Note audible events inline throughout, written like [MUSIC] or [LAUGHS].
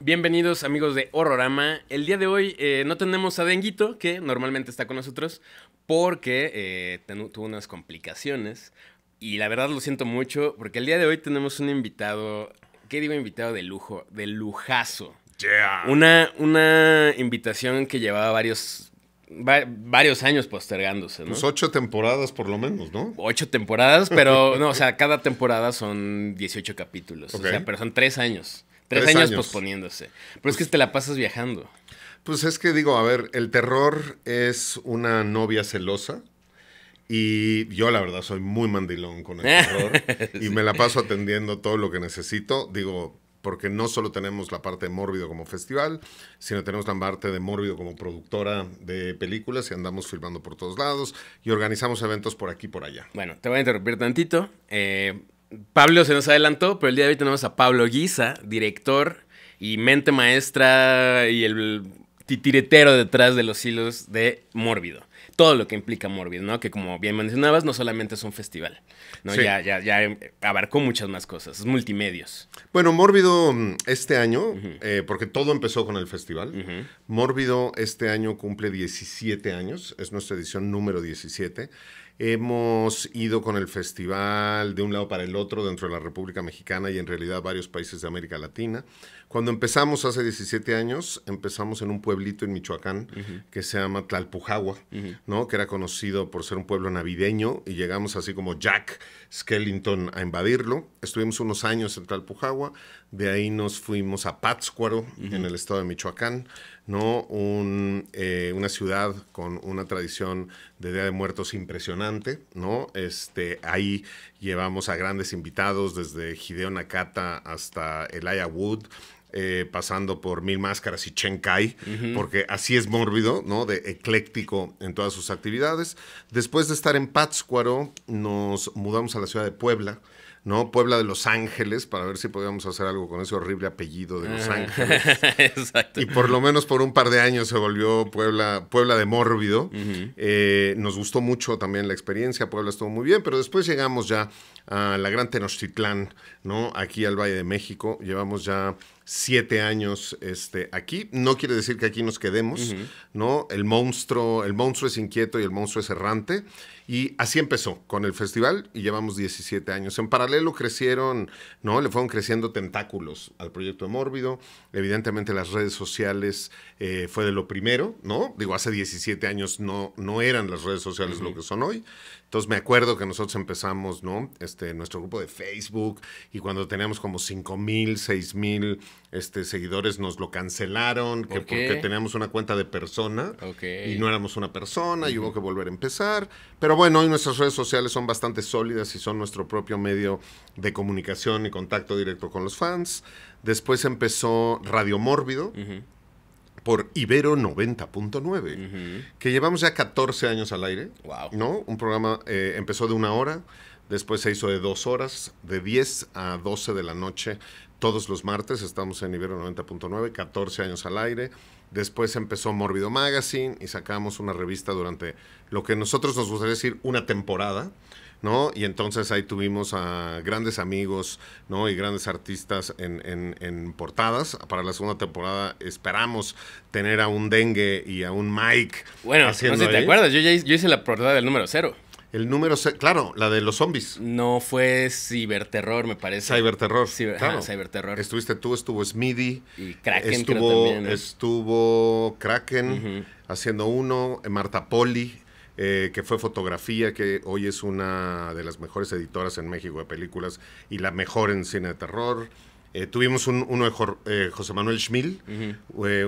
Bienvenidos amigos de Horrorama. El día de hoy eh, no tenemos a Denguito, que normalmente está con nosotros, porque eh, tuvo unas complicaciones. Y la verdad lo siento mucho porque el día de hoy tenemos un invitado, ¿qué digo invitado de lujo? De lujazo. Una, una invitación que llevaba varios, varios años postergándose, ¿no? Pues ocho temporadas por lo menos, ¿no? Ocho temporadas, pero [LAUGHS] no, o sea, cada temporada son 18 capítulos. O sea, pero son tres años. Tres, años, posponiéndose. Pero es pues que te la pasas viajando. Pues es que digo, a ver, el terror es una novia celosa y yo la verdad soy muy mandilón con el [LAUGHS] terror y me la paso atendiendo todo lo que necesito. Digo, porque no solo tenemos la parte de Mórbido como festival, sino tenemos la parte de Mórbido como productora de películas y andamos filmando por todos lados y organizamos eventos por aquí y por allá. Bueno, te voy a interrumpir tantito. Eh, Pablo se nos adelantó, pero el día de hoy tenemos a Pablo Guisa, director y mente maestra y el titiretero detrás de los hilos de Mórbido todo lo que implica Mórbido, ¿no? Que como bien mencionabas, no solamente es un festival, ¿no? Ya, ya, ya eh, abarcó muchas más cosas, es multimedios. Bueno, Mórbido mm, este año, eh, porque todo empezó con el festival, Mórbido este año cumple 17 años, es nuestra edición número 17. Hemos ido con el festival de un lado para el otro dentro de la República Mexicana y en realidad varios países de América Latina. Cuando empezamos hace 17 años, empezamos en un pueblito en Michoacán que se llama Tlalpujagua, ¿no? Que era conocido por ser un pueblo navideño y llegamos así como Jack Skellington a invadirlo. Estuvimos unos años en Tlalpujagua, de ahí nos fuimos a Pátzcuaro, en el estado de Michoacán, ¿no? Eh, una ciudad con una tradición de Día de Muertos impresionante, ¿no? Este, ahí llevamos a grandes invitados desde Hideo Nakata hasta Elia Wood, eh, pasando por Mil Máscaras y Chen porque así es mórbido, ¿no? De ecléctico en todas sus actividades. Después de estar en Pátzcuaro, nos mudamos a la ciudad de Puebla. ¿no? Puebla de Los Ángeles, para ver si podíamos hacer algo con ese horrible apellido de Los ah, Ángeles. [LAUGHS] Exacto. Y por lo menos por un par de años se volvió Puebla, Puebla de Mórbido. Eh, nos gustó mucho también la experiencia, Puebla estuvo muy bien, pero después llegamos ya a la Gran Tenochtitlán, ¿no? Aquí al Valle de México. Llevamos ya siete años este, aquí. No quiere decir que aquí nos quedemos, ¿no? El monstruo, el monstruo es inquieto y el monstruo es errante. Y así empezó con el festival y llevamos 17 años. En paralelo crecieron, ¿no? Le fueron creciendo tentáculos al proyecto de Mórbido. Evidentemente las redes sociales eh, fue de lo primero, ¿no? Digo, hace 17 años no, no eran las redes sociales lo que son hoy. Entonces me acuerdo que nosotros empezamos, ¿no? Este, nuestro grupo de Facebook y cuando teníamos como 5 mil, 6 mil este, seguidores nos lo cancelaron porque teníamos una cuenta de persona y no éramos una persona y hubo que volver a empezar. Pero bueno, hoy nuestras redes sociales son bastante sólidas y son nuestro propio medio de comunicación y contacto directo con los fans. Después empezó Radio Mórbido por Ibero 90.9, que llevamos ya 14 años al aire. ¿no? Un programa eh, empezó de una hora, después se hizo de dos horas, de 10 a 12 de la noche, todos los martes. Estamos en Ibero 90.9, 14 años al aire. Después empezó Mórbido Magazine y sacamos una revista durante lo que nosotros nos gustaría decir una temporada. ¿no? Y entonces ahí tuvimos a grandes amigos, ¿no? Y grandes artistas en, portadas. Para la segunda temporada esperamos tener a un Dengue y a un Mike. Bueno, no si te acuerdas, yo, hice, la portada del número cero. El número, claro, la de los zombies. No fue ciberterror, me parece. Ciberterror. Estuviste tú, estuvo Smithy. Y Kraken estuvo, también, Estuvo Kraken haciendo uno, Marta Poli eh, que fue fotografía, que hoy es una de las mejores editoras en México de películas y la mejor en cine de terror. Eh, tuvimos un, uno de eh, José Manuel Schmil,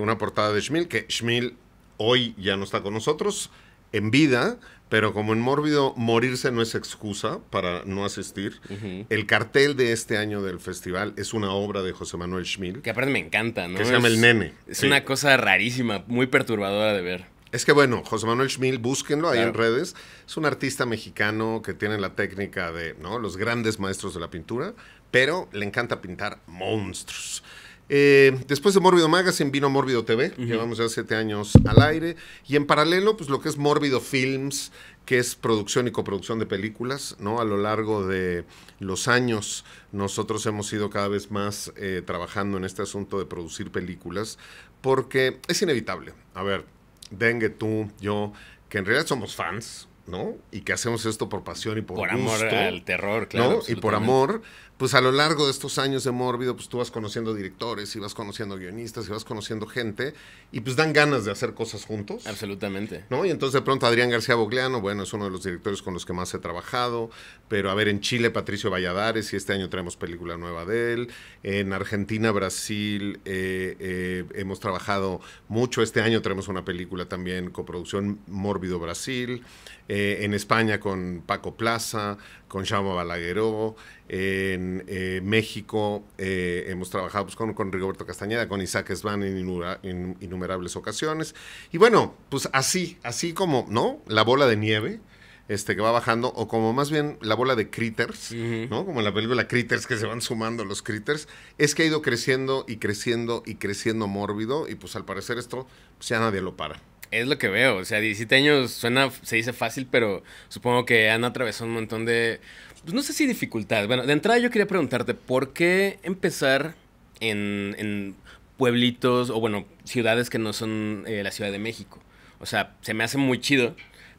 una portada de Schmil, que Schmil hoy ya no está con nosotros en vida, pero como en Mórbido, morirse no es excusa para no asistir. El cartel de este año del festival es una obra de José Manuel Schmil. Que aparte me encanta, ¿no? Que se llama El Nene. Es una cosa rarísima, muy perturbadora de ver. Es que bueno, José Manuel Schmil, búsquenlo ahí en redes. Es un artista mexicano que tiene la técnica de ¿no? los grandes maestros de la pintura, pero le encanta pintar monstruos. Eh, después de Mórbido Magazine vino Mórbido TV, llevamos ya siete años al aire, y en paralelo, pues lo que es Mórbido Films, que es producción y coproducción de películas, ¿no? A lo largo de los años, nosotros hemos ido cada vez más eh, trabajando en este asunto de producir películas, porque es inevitable. A ver, Dengue, tú, yo, que en realidad somos fans, ¿no? Y que hacemos esto por pasión y por, por amor al terror, claro. ¿no? Y por amor pues a lo largo de estos años de Mórbido, pues tú vas conociendo directores y vas conociendo guionistas y vas conociendo gente y pues dan ganas de hacer cosas juntos. Absolutamente. ¿No? Y entonces de pronto Adrián García Bogleano, bueno, es uno de los directores con los que más he trabajado, pero a ver, en Chile Patricio Valladares y este año traemos película nueva de él, en Argentina, Brasil eh, eh, hemos trabajado mucho, este año traemos una película también coproducción Mórbido Brasil, eh, en España con Paco Plaza, con Jaume Balagueró, en eh, México eh, hemos trabajado pues, con, con, Rigoberto Castañeda, con Isaac Svan en, en, innumerables ocasiones. Y bueno, pues así, así como, ¿no? La bola de nieve. Este, que va bajando, o como más bien la bola de critters, ¿no? Como la película critters, que se van sumando los critters, es que ha ido creciendo y creciendo y creciendo mórbido, y pues al parecer esto pues, ya nadie lo para es lo que veo. O sea, 17 años suena, se dice fácil, pero supongo que han atravesado un montón de, pues no sé si dificultades. Bueno, de entrada yo quería preguntarte, ¿por qué empezar en, pueblitos o, bueno, ciudades que no son eh, la Ciudad de México? O sea, se me hace muy chido,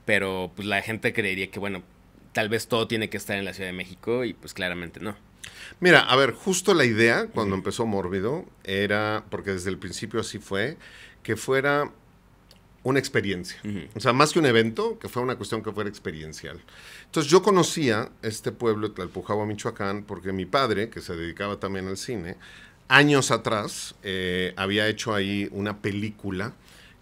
pero pues la gente creería que, bueno, tal vez todo tiene que estar en la Ciudad de México y pues claramente no. Mira, a ver, justo la idea cuando empezó Mórbido era, porque desde el principio así fue, que fuera una experiencia. O sea, más que un evento, que fue una cuestión que fuera experiencial. Entonces yo conocía este pueblo, Tlalpujahua, Michoacán, porque mi padre, que se dedicaba también al cine, años atrás eh, había hecho ahí una película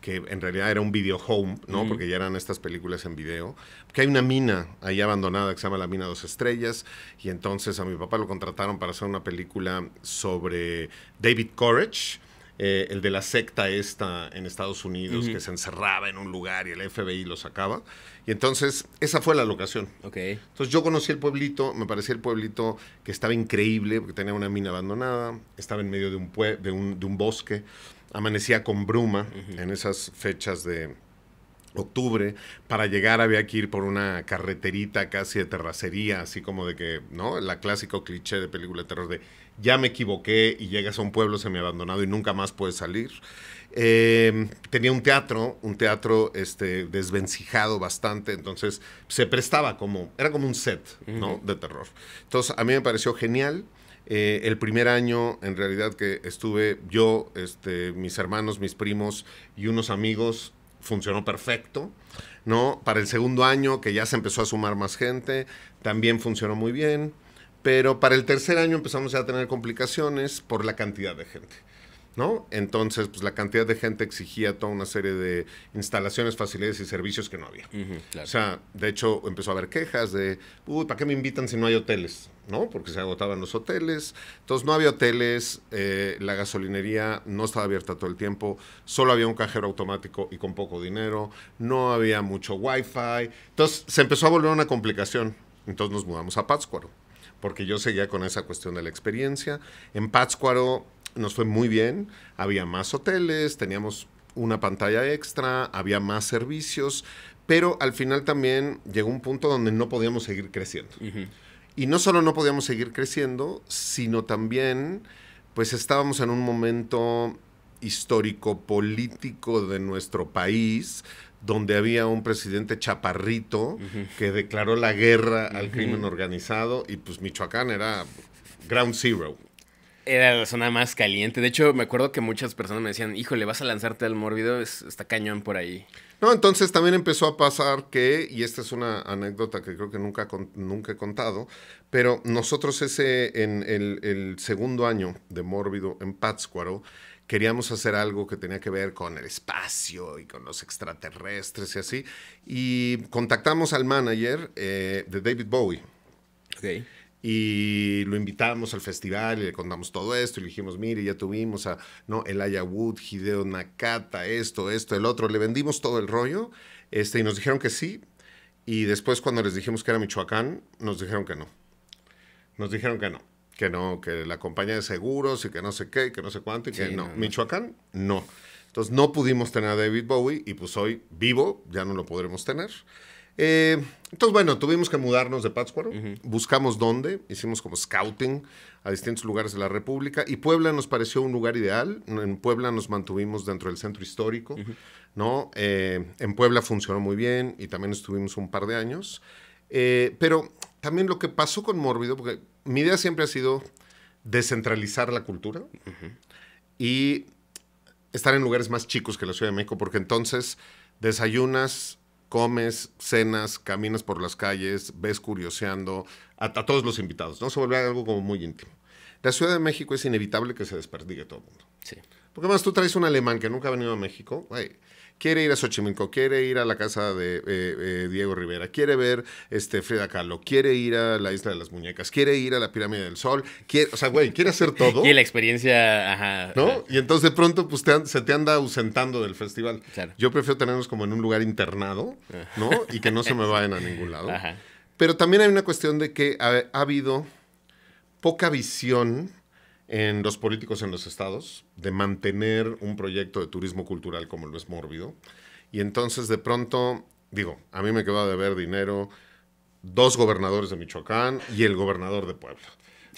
que en realidad era un video home, ¿no? Porque ya eran estas películas en video. Que hay una mina ahí abandonada que se llama La Mina Dos Estrellas. Y entonces a mi papá lo contrataron para hacer una película sobre David Courage, eh, el de la secta esta en Estados Unidos que se encerraba en un lugar y el FBI lo sacaba. Y entonces esa fue la locación. Okay. Entonces yo conocí el pueblito, me parecía el pueblito que estaba increíble porque tenía una mina abandonada, estaba en medio de un, bosque, amanecía con bruma en esas fechas de octubre, para llegar había que ir por una carreterita casi de terracería, así como de que, ¿no? La clásico cliché de película de terror de ya me equivoqué y llegas a un pueblo abandonado y nunca más puedes salir. Em, tenía un teatro, un teatro este, desvencijado bastante, entonces se prestaba como, era como un set ¿no? de terror. Entonces a mí me pareció genial. Eh, el primer año, en realidad, que estuve yo, este, mis hermanos, mis primos y unos amigos, funcionó perfecto. ¿no? Para el segundo año, que ya se empezó a sumar más gente, también funcionó muy bien. Pero para el tercer año empezamos ya a tener complicaciones por la cantidad de gente. ¿No? Entonces, pues la cantidad de gente exigía toda una serie de instalaciones, facilidades y servicios que no había. O sea, de hecho empezó a haber quejas de, uy, uh, ¿para qué me invitan si no hay hoteles? ¿No? Porque se agotaban los hoteles. Entonces no había hoteles, eh, la gasolinería no estaba abierta todo el tiempo, solo había un cajero automático y con poco dinero, no había mucho wifi. Entonces se empezó a volver una complicación. Entonces nos mudamos a Pátzcuaro porque yo seguía con esa cuestión de la experiencia. En Pátzcuaro nos fue muy bien, había más hoteles, teníamos una pantalla extra, había más servicios, pero al final también llegó un punto donde no podíamos seguir creciendo. Y no solo no podíamos seguir creciendo, sino también pues estábamos en un momento histórico político de nuestro país donde había un presidente chaparrito que declaró la guerra al crimen organizado y pues Michoacán era ground zero. Era la zona más caliente. De hecho, me acuerdo que muchas personas me decían, híjole, vas a lanzarte al mórbido, está cañón por ahí. No, entonces también empezó a pasar que, y esta es una anécdota que creo que nunca, nunca he contado, pero nosotros ese, en el, el segundo año de mórbido en Pátzcuaro, queríamos hacer algo que tenía que ver con el espacio y con los extraterrestres y así. Y contactamos al manager eh, de David Bowie. Y lo invitamos al festival y le contamos todo esto y le dijimos, mire, ya tuvimos a no, Elijah Wood, Hideo Nakata, esto, esto, el otro. Le vendimos todo el rollo este, y nos dijeron que sí. Y después cuando les dijimos que era Michoacán, nos dijeron que no. Nos dijeron que no que no, que la compañía de seguros y que no sé qué, que no sé cuánto, y que no. Michoacán, no. Entonces no pudimos tener a David Bowie y pues hoy vivo, ya no lo podremos tener. Eh, entonces bueno, tuvimos que mudarnos de Pátzcuaro, buscamos dónde, hicimos como scouting a distintos lugares de la República y Puebla nos pareció un lugar ideal. En Puebla nos mantuvimos dentro del centro histórico, ¿no? Eh, en Puebla funcionó muy bien y también estuvimos un par de años. Eh, pero también lo que pasó con Mórbido, porque mi idea siempre ha sido descentralizar la cultura y estar en lugares más chicos que la Ciudad de México, porque entonces desayunas, comes, cenas, caminas por las calles, ves curioseando a, todos los invitados, ¿no? Se vuelve algo como muy íntimo. La Ciudad de México es inevitable que se desperdigue todo el mundo. Sí. Porque además tú traes un alemán que nunca ha venido a México, güey quiere ir a Xochimilco, quiere ir a la casa de eh, eh, Diego Rivera, quiere ver este, Frida Kahlo, quiere ir a la Isla de las Muñecas, quiere ir a la Pirámide del Sol, quiere, o sea, güey, quiere hacer [LAUGHS] todo. Y la experiencia, ajá. ¿No? Y entonces de pronto pues, se te anda ausentando del festival. Yo prefiero tenerlos como en un lugar internado, ah. ¿no? Y que no se me vayan a ningún lado. Ajá. Pero también hay una cuestión de que ha habido poca visión en los políticos en los estados de mantener un proyecto de turismo cultural como lo es Mórbido. Y entonces de pronto, digo, a mí me quedó de ver dinero dos gobernadores de Michoacán y el gobernador de Puebla,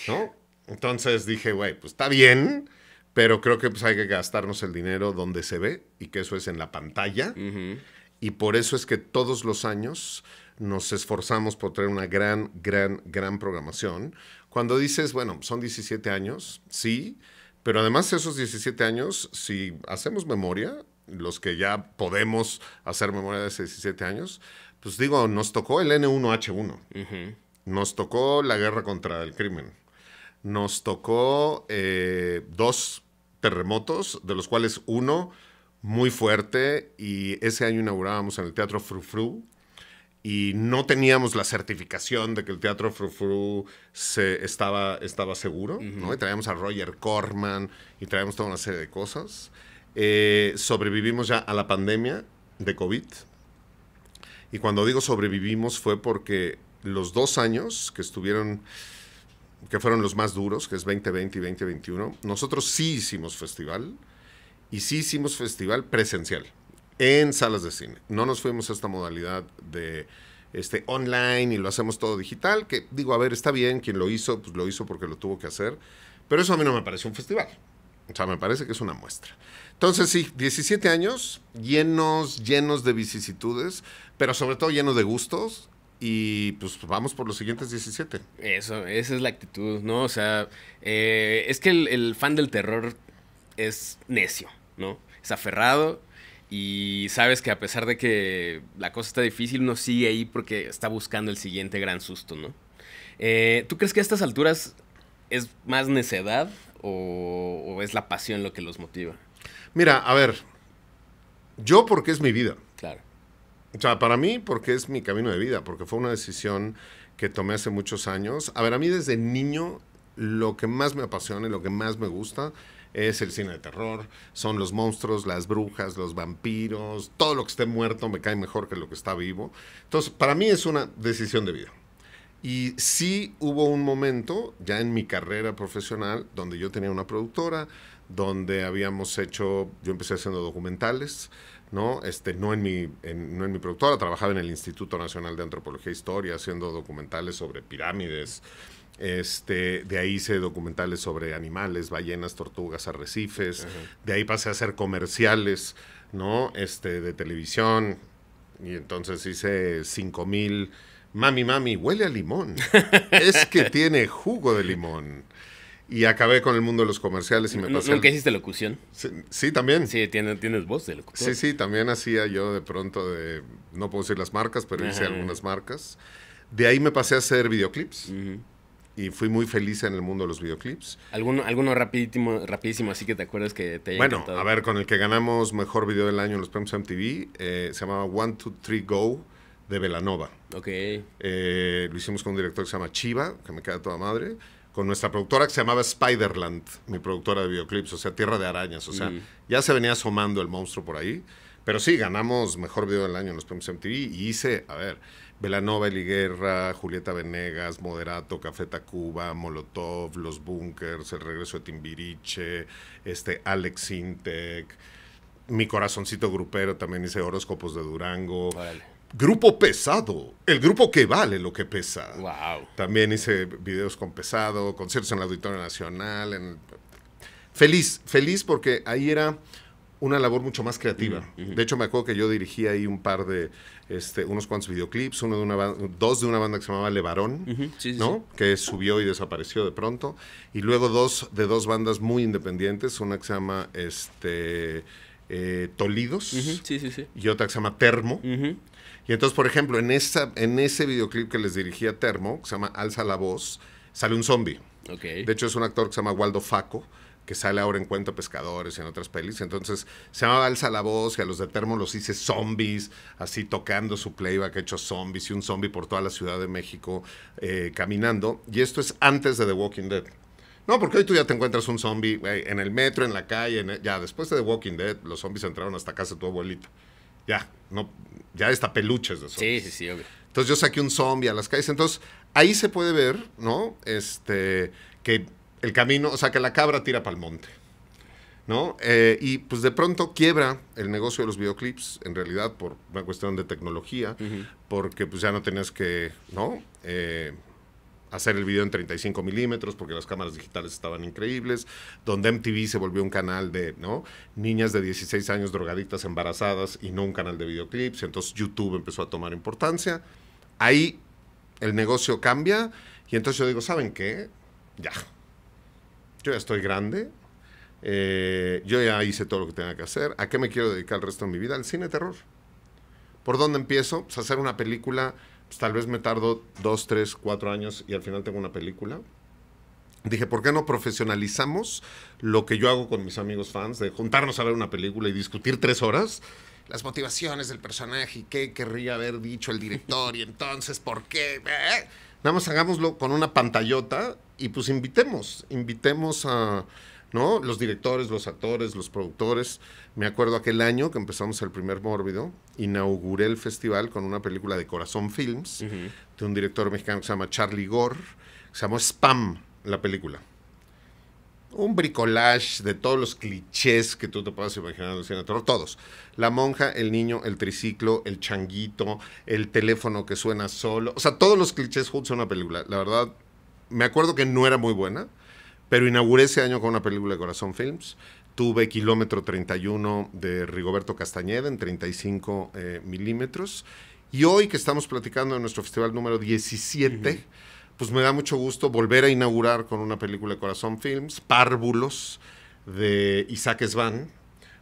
¿no? Entonces dije, güey, pues está bien, pero creo que pues, hay que gastarnos el dinero donde se ve y que eso es en la pantalla. Y por eso es que todos los años nos esforzamos por tener una gran, gran, gran programación cuando dices, bueno, son 17 años, sí, pero además de esos 17 años, si hacemos memoria, los que ya podemos hacer memoria de esos 17 años, pues digo, nos tocó el N1H1, nos tocó la guerra contra el crimen, nos tocó eh, dos terremotos, de los cuales uno muy fuerte, y ese año inaugurábamos en el Teatro Frufru y no teníamos la certificación de que el teatro Fru se estaba, estaba seguro, ¿no? traíamos a Roger Corman y traíamos toda una serie de cosas. Eh, sobrevivimos ya a la pandemia de COVID. Y cuando digo sobrevivimos fue porque los dos años que estuvieron, que fueron los más duros, que es 2020 y 2021, nosotros sí hicimos festival y sí hicimos festival presencial en salas de cine. No nos fuimos a esta modalidad de este, online y lo hacemos todo digital, que digo, a ver, está bien, quien lo hizo, pues lo hizo porque lo tuvo que hacer, pero eso a mí no me parece un festival. O sea, me parece que es una muestra. Entonces, sí, 17 años llenos, llenos de vicisitudes, pero sobre todo llenos de gustos. Y pues vamos por los siguientes 17. Eso, esa es la actitud, ¿no? O sea, eh, es que el, el fan del terror es necio, ¿no? Es aferrado y sabes que a pesar de que la cosa está difícil, uno sigue ahí porque está buscando el siguiente gran susto, ¿no? Eh, ¿Tú crees que a estas alturas es más necedad o, o, es la pasión lo que los motiva? Mira, a ver, yo porque es mi vida. Claro. O sea, para mí porque es mi camino de vida, porque fue una decisión que tomé hace muchos años. A ver, a mí desde niño lo que más me apasiona y lo que más me gusta es el cine de terror, son los monstruos, las brujas, los vampiros, todo lo que esté muerto me cae mejor que lo que está vivo. Entonces, para mí es una decisión de vida. Y sí hubo un momento, ya en mi carrera profesional, donde yo tenía una productora, donde habíamos hecho, yo empecé haciendo documentales, ¿no? Este, no, en mi, en, en mi productora, trabajaba en el Instituto Nacional de Antropología e Historia haciendo documentales sobre pirámides, este, de ahí hice documentales sobre animales, ballenas, tortugas, arrecifes. De ahí pasé a hacer comerciales, ¿no? Este, de televisión. Y entonces hice 5000. Mami, mami, huele a limón. [LAUGHS] es que tiene jugo de limón. Y acabé con el mundo de los comerciales y me pasé. ¿Nunca hiciste locución? Sí, también. Sí, tienes, tienes voz de locución Sí, sí, también hacía yo de pronto de. No puedo decir las marcas, pero hice algunas marcas. De ahí me pasé a hacer videoclips y fui muy feliz en el mundo de los videoclips. ¿Alguno, alguno rapidísimo, rapidísimo, así que te acuerdas que te haya Bueno, a ver, con el que ganamos Mejor Video del Año en los premios MTV, eh, se llamaba One, Two, Three, Go, de Velanova. Ok. Eh, lo hicimos con un director que se llama Chiva, que me queda toda madre, con nuestra productora que se llamaba Spiderland, mi productora de videoclips, o sea, Tierra de Arañas, o sea, mm. ya se venía asomando el monstruo por ahí. Pero sí, ganamos Mejor Video del Año en los premios MTV y hice, a ver... Velanova, Eliguerra, Julieta Venegas, Moderato, Cafeta Cuba, Molotov, Los Bunkers, El Regreso de Timbiriche, este, Alex Intec, Mi Corazoncito Grupero, también hice horóscopos de Durango. Grupo pesado, el grupo que vale lo que pesa. También hice videos con pesado, conciertos en la Auditorio Nacional. Feliz, feliz porque ahí era una labor mucho más creativa. De hecho, me acuerdo que yo dirigí ahí un par de, este, unos cuantos videoclips, uno de una dos de una banda que se llamaba Levarón, ¿no? Que subió y desapareció de pronto. Y luego dos de dos bandas muy independientes, una que se llama este, eh, Tolidos y otra que se llama Termo. Y entonces, por ejemplo, en, en ese videoclip que les dirigía Termo, que se llama Alza la Voz, sale un zombie. De hecho, es un actor que se llama Waldo Faco que sale ahora en Cuento Pescadores y en otras pelis. Entonces se llama Alza la Voz y a los de Termo los hice zombies, así tocando su playback hecho zombies y un zombie por toda la Ciudad de México eh, caminando. Y esto es antes de The Walking Dead. No, porque hoy tú ya te encuentras un zombie en el metro, en la calle, ya después de The Walking Dead, los zombies entraron hasta casa de tu abuelita. Ya, no, ya está peluches de zombies. Sí, sí, sí, obvio. Entonces yo saqué un zombie a las calles. Entonces ahí se puede ver, ¿no? Este, que el camino, o sea, que la cabra tira para monte. ¿No? Eh, y pues de pronto quiebra el negocio de los videoclips, en realidad por una cuestión de tecnología, porque pues ya no tenías que, ¿no? Eh, hacer el video en 35 milímetros porque las cámaras digitales estaban increíbles, donde MTV se volvió un canal de, ¿no? Niñas de 16 años drogaditas embarazadas y no un canal de videoclips, entonces YouTube empezó a tomar importancia. Ahí el negocio cambia y entonces yo digo, ¿saben qué? Ya, yo ya estoy grande, eh, yo ya hice todo lo que tenía que hacer, ¿a qué me quiero dedicar el resto de mi vida? Al cine terror. ¿Por dónde empiezo? Pues hacer una película, pues, tal vez me tardo dos, tres, cuatro años y al final tengo una película. Dije, ¿por qué no profesionalizamos lo que yo hago con mis amigos fans de juntarnos a ver una película y discutir tres horas? Las motivaciones del personaje y qué querría haber dicho el director y [LAUGHS] entonces, ¿por qué? Vamos, eh, eh. Nada más hagámoslo con una pantallota y pues invitemos, invitemos a, ¿no? Los directores, los actores, los productores. Me acuerdo aquel año que empezamos el primer Mórbido, inauguré el festival con una película de Corazón Films, de un director mexicano que se llama Charlie Gore, que se llamó Spam, la película. Un bricolage de todos los clichés que tú te puedas imaginar del cine terror, todos. La monja, el niño, el triciclo, el changuito, el teléfono que suena solo. O sea, todos los clichés juntos en una película. La verdad, me acuerdo que no era muy buena, pero inauguré ese año con una película de Corazón Films. Tuve kilómetro 31 de Rigoberto Castañeda en 35 eh, milímetros. Y hoy que estamos platicando en nuestro festival número 17, pues me da mucho gusto volver a inaugurar con una película de Corazón Films, Párvulos, de Isaac Svan,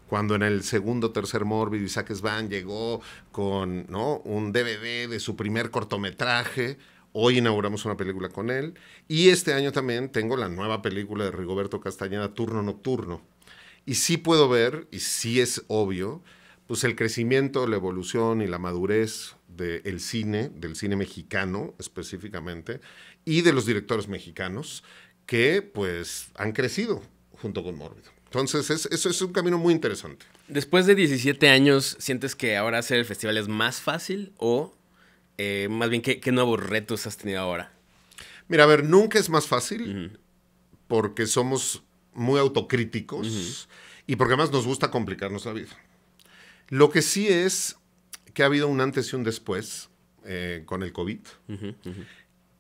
cuando en el segundo tercer mórbido Isaac Van llegó con ¿no? un DVD de su primer cortometraje Hoy inauguramos una película con él. Y este año también tengo la nueva película de Rigoberto Castañeda, Turno Nocturno. Y sí puedo ver, y sí es obvio, pues el crecimiento, la evolución y la madurez del cine, del cine mexicano específicamente, y de los directores mexicanos que pues han crecido junto con Mórbido. Entonces, es, eso es un camino muy interesante. Después de 17 años, ¿sientes que ahora hacer el festival es más fácil o eh, más bien, ¿qué, nuevos retos has tenido ahora? Mira, a ver, nunca es más fácil porque somos muy autocríticos y porque además nos gusta complicarnos la vida. Lo que sí es que ha habido un antes y un después eh, con el COVID.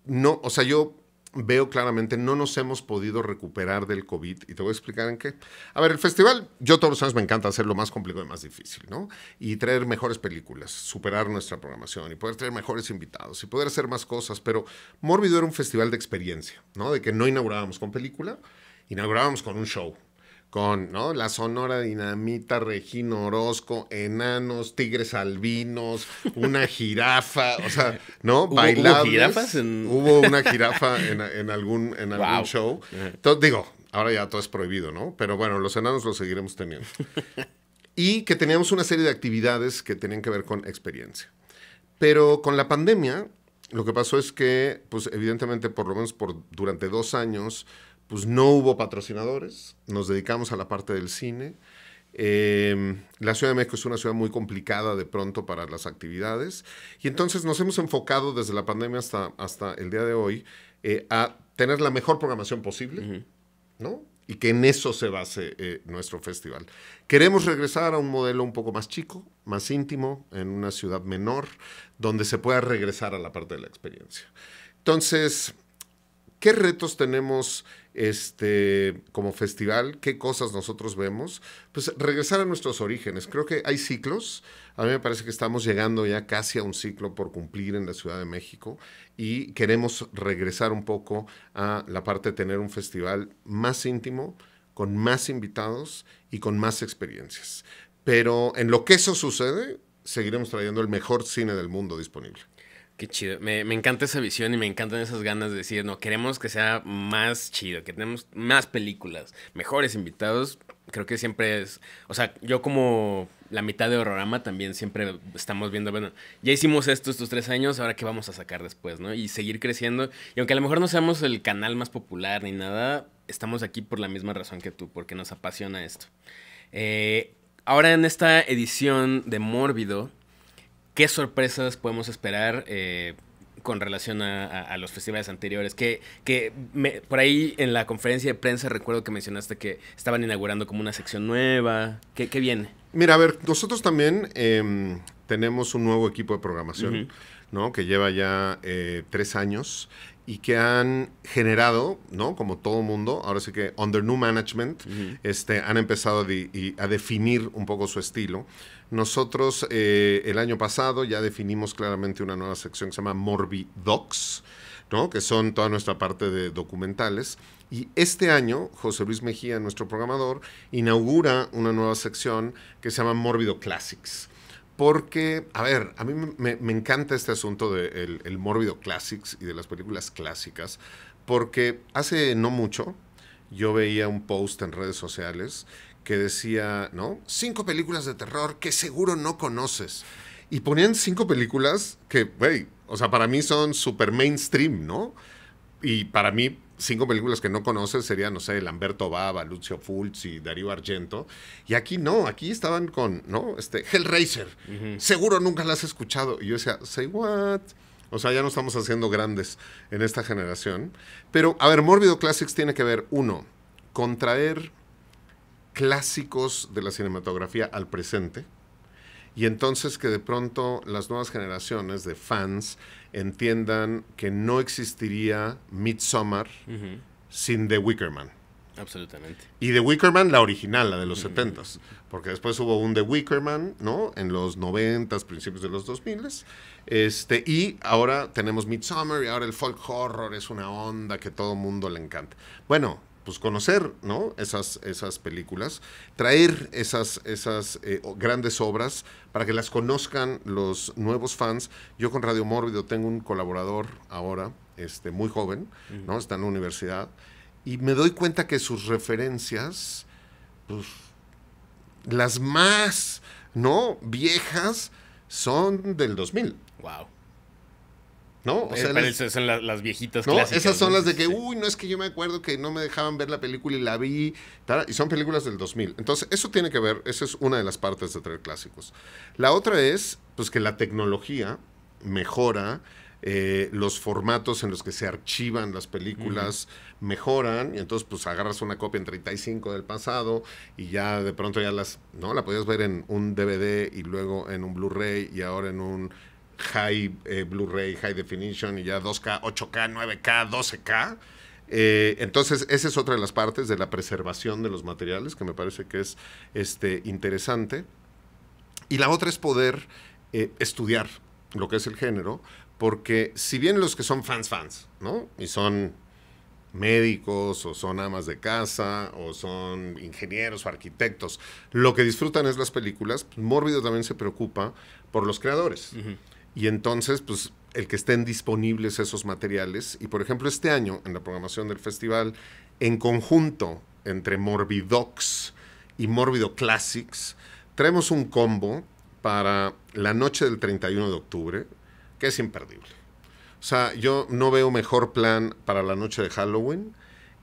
no, o sea, yo veo claramente, no nos hemos podido recuperar del COVID. Y te voy a explicar en qué. A ver, el festival, yo todos los años me encanta hacer lo más complicado y más difícil, ¿no? Y traer mejores películas, superar nuestra programación y poder traer mejores invitados y poder hacer más cosas. Pero Mórbido era un festival de experiencia, ¿no? De que no inaugurábamos con película, inaugurábamos con un show con ¿no? la Sonora Dinamita, Regino Orozco, enanos, tigres albinos, una [LAUGHS] jirafa, o sea, ¿no? ¿Hubo, ¿Hubo, jirafas Hubo una jirafa en, algún, en show. Entonces, digo, ahora ya todo es prohibido, ¿no? Pero bueno, los enanos los seguiremos teniendo. [LAUGHS] Y que teníamos una serie de actividades que tenían que ver con experiencia. Pero con la pandemia, lo que pasó es que, pues evidentemente, por lo menos por, durante dos años, pues no hubo patrocinadores, nos dedicamos a la parte del cine. Em, la Ciudad de México es una ciudad muy complicada de pronto para las actividades y entonces nos hemos enfocado desde la pandemia hasta, hasta el día de hoy eh, a tener la mejor programación posible, ¿no? Y que en eso se base eh, nuestro festival. Queremos regresar a un modelo un poco más chico, más íntimo, en una ciudad menor, donde se pueda regresar a la parte de la experiencia. Entonces, ¿Qué retos tenemos este, como festival? ¿Qué cosas nosotros vemos? Pues regresar a nuestros orígenes. Creo que hay ciclos. A mí me parece que estamos llegando ya casi a un ciclo por cumplir en la Ciudad de México y queremos regresar un poco a la parte de tener un festival más íntimo, con más invitados y con más experiencias. Pero en lo que eso sucede, seguiremos trayendo el mejor cine del mundo disponible. Qué chido. Me, encanta esa visión y me encantan esas ganas de decir, no, queremos que sea más chido, que tenemos más películas, mejores invitados. Creo que siempre es, o sea, yo como la mitad de Horrorama también siempre estamos viendo, bueno, ya hicimos esto estos tres años, ahora qué vamos a sacar después, ¿no? Y seguir creciendo. Y aunque a lo mejor no seamos el canal más popular ni nada, estamos aquí por la misma razón que tú, porque nos apasiona esto. Eh, ahora en esta edición de Mórbido, ¿Qué sorpresas podemos esperar eh, con relación a, los festivales anteriores? Que, que por ahí en la conferencia de prensa recuerdo que mencionaste que estaban inaugurando como una sección nueva. ¿Qué, viene? Mira, a ver, nosotros también em, tenemos un nuevo equipo de programación, ¿no? Que lleva ya eh, tres años y que han generado, ¿no? Como todo mundo, ahora sí que under new management, este, han empezado a definir un poco su estilo. Nosotros eh, el año pasado ya definimos claramente una nueva sección que se llama Docs, ¿no? que son toda nuestra parte de documentales. Y este año, José Luis Mejía, nuestro programador, inaugura una nueva sección que se llama Mórbido Classics porque, a ver, a mí me, encanta este asunto del Morbid el classics y de las películas clásicas, porque hace no mucho yo veía un post en redes sociales que decía, ¿no? Cinco películas de terror que seguro no conoces. Y ponían cinco películas que, güey, o sea, para mí son súper mainstream, ¿no? Y para mí, cinco películas que no conoces serían, no sé, Lamberto Bava, Lucio Fulci, Darío Argento. Y aquí no, aquí estaban con, ¿no? Este, Hellraiser. Seguro nunca las has escuchado. Y yo decía, say what? O sea, ya no estamos haciendo grandes en esta generación. Pero, a ver, Mórbido Classics tiene que ver, uno, contraer clásicos de la cinematografía al presente. Y entonces que de pronto las nuevas generaciones de fans entiendan que no existiría Midsommar sin The Wickerman. Absolutamente. Y The Wickerman, la original, la de los 70 Porque después hubo un The Wickerman, ¿no? En los 90, principios de los 2000. Este, y ahora tenemos Midsommar y ahora el folk horror es una onda que todo mundo le encanta. Bueno, pues conocer, ¿no? Esas, esas películas, traer esas, esas eh, grandes obras para que las conozcan los nuevos fans. Yo con Radio Mórbido tengo un colaborador ahora, este, muy joven, ¿no? Está en la universidad, y me doy cuenta que sus referencias, pues, las más, ¿no? Viejas son del 2000. Wow. ¿No? Eh, esas son las, viejitas. ¿no? Clásicas, esas son las de que, uy, no es que yo me acuerdo que no me dejaban ver la película y la vi. y son películas del 2000. Entonces, eso tiene que ver, esa es una de las partes de traer clásicos. La otra es, pues, que la tecnología mejora. Eh, los formatos en los que se archivan las películas mejoran y entonces pues agarras una copia en 35 del pasado y ya de pronto ya las no la podías ver en un DVD y luego en un Blu-ray y ahora en un high eh, Blu-ray, high definition y ya 2K, 8K, 9K, 12K. entonces, esa es otra de las partes de la preservación de los materiales que me parece que es este, interesante. Y la otra es poder eh, estudiar lo que es el género, porque si bien los que son fans fans, ¿no? Y son médicos o son amas de casa o son ingenieros o arquitectos, lo que disfrutan es las películas, Mórbido también se preocupa por los creadores. Y entonces, pues, el que estén disponibles esos materiales. Y por ejemplo, este año, en la programación del festival, en conjunto entre Morbidox y Morbido Classics, traemos un combo para la noche del 31 de octubre, que es imperdible. O sea, yo no veo mejor plan para la noche de Halloween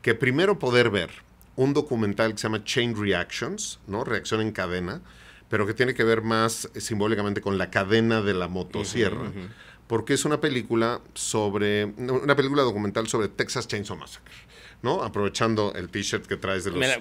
que primero poder ver un documental que se llama Chain Reactions, ¿no? Reacción en cadena, pero que tiene que ver más eh, simbólicamente con la cadena de la motosierra. Porque es una película sobre. Una película documental sobre Texas Chainsaw Massacre. ¿no? Aprovechando el t-shirt que traes de los... Me la,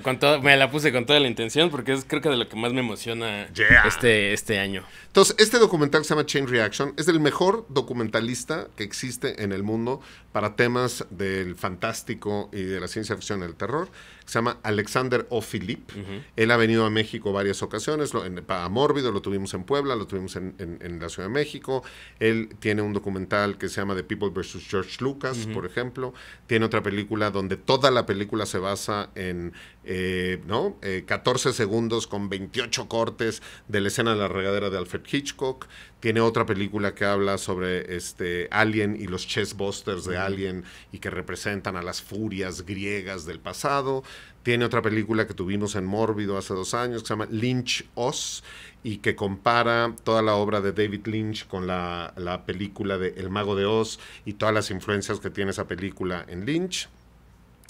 puse con toda la intención porque es creo que de lo que más me emociona este, este año. Entonces, este documental se llama Chain Reaction es del mejor documentalista que existe en el mundo para temas del fantástico y de la ciencia ficción y el terror se llama Alexander O. Philippe. Él ha venido a México varias ocasiones, lo, en, a Mórbido lo tuvimos en Puebla, lo tuvimos en, la Ciudad de México. Él tiene un documental que se llama The People vs. George Lucas, por ejemplo. Tiene otra película donde toda la película se basa en eh, ¿no? 14 eh, segundos con 28 cortes de la escena de la regadera de Alfred Hitchcock tiene otra película que habla sobre este Alien y los chessbusters de Alien y que representan a las furias griegas del pasado. Tiene otra película que tuvimos en Mórbido hace dos años que se llama Lynch Oz y que compara toda la obra de David Lynch con la, la película de El Mago de Oz y todas las influencias que tiene esa película en Lynch.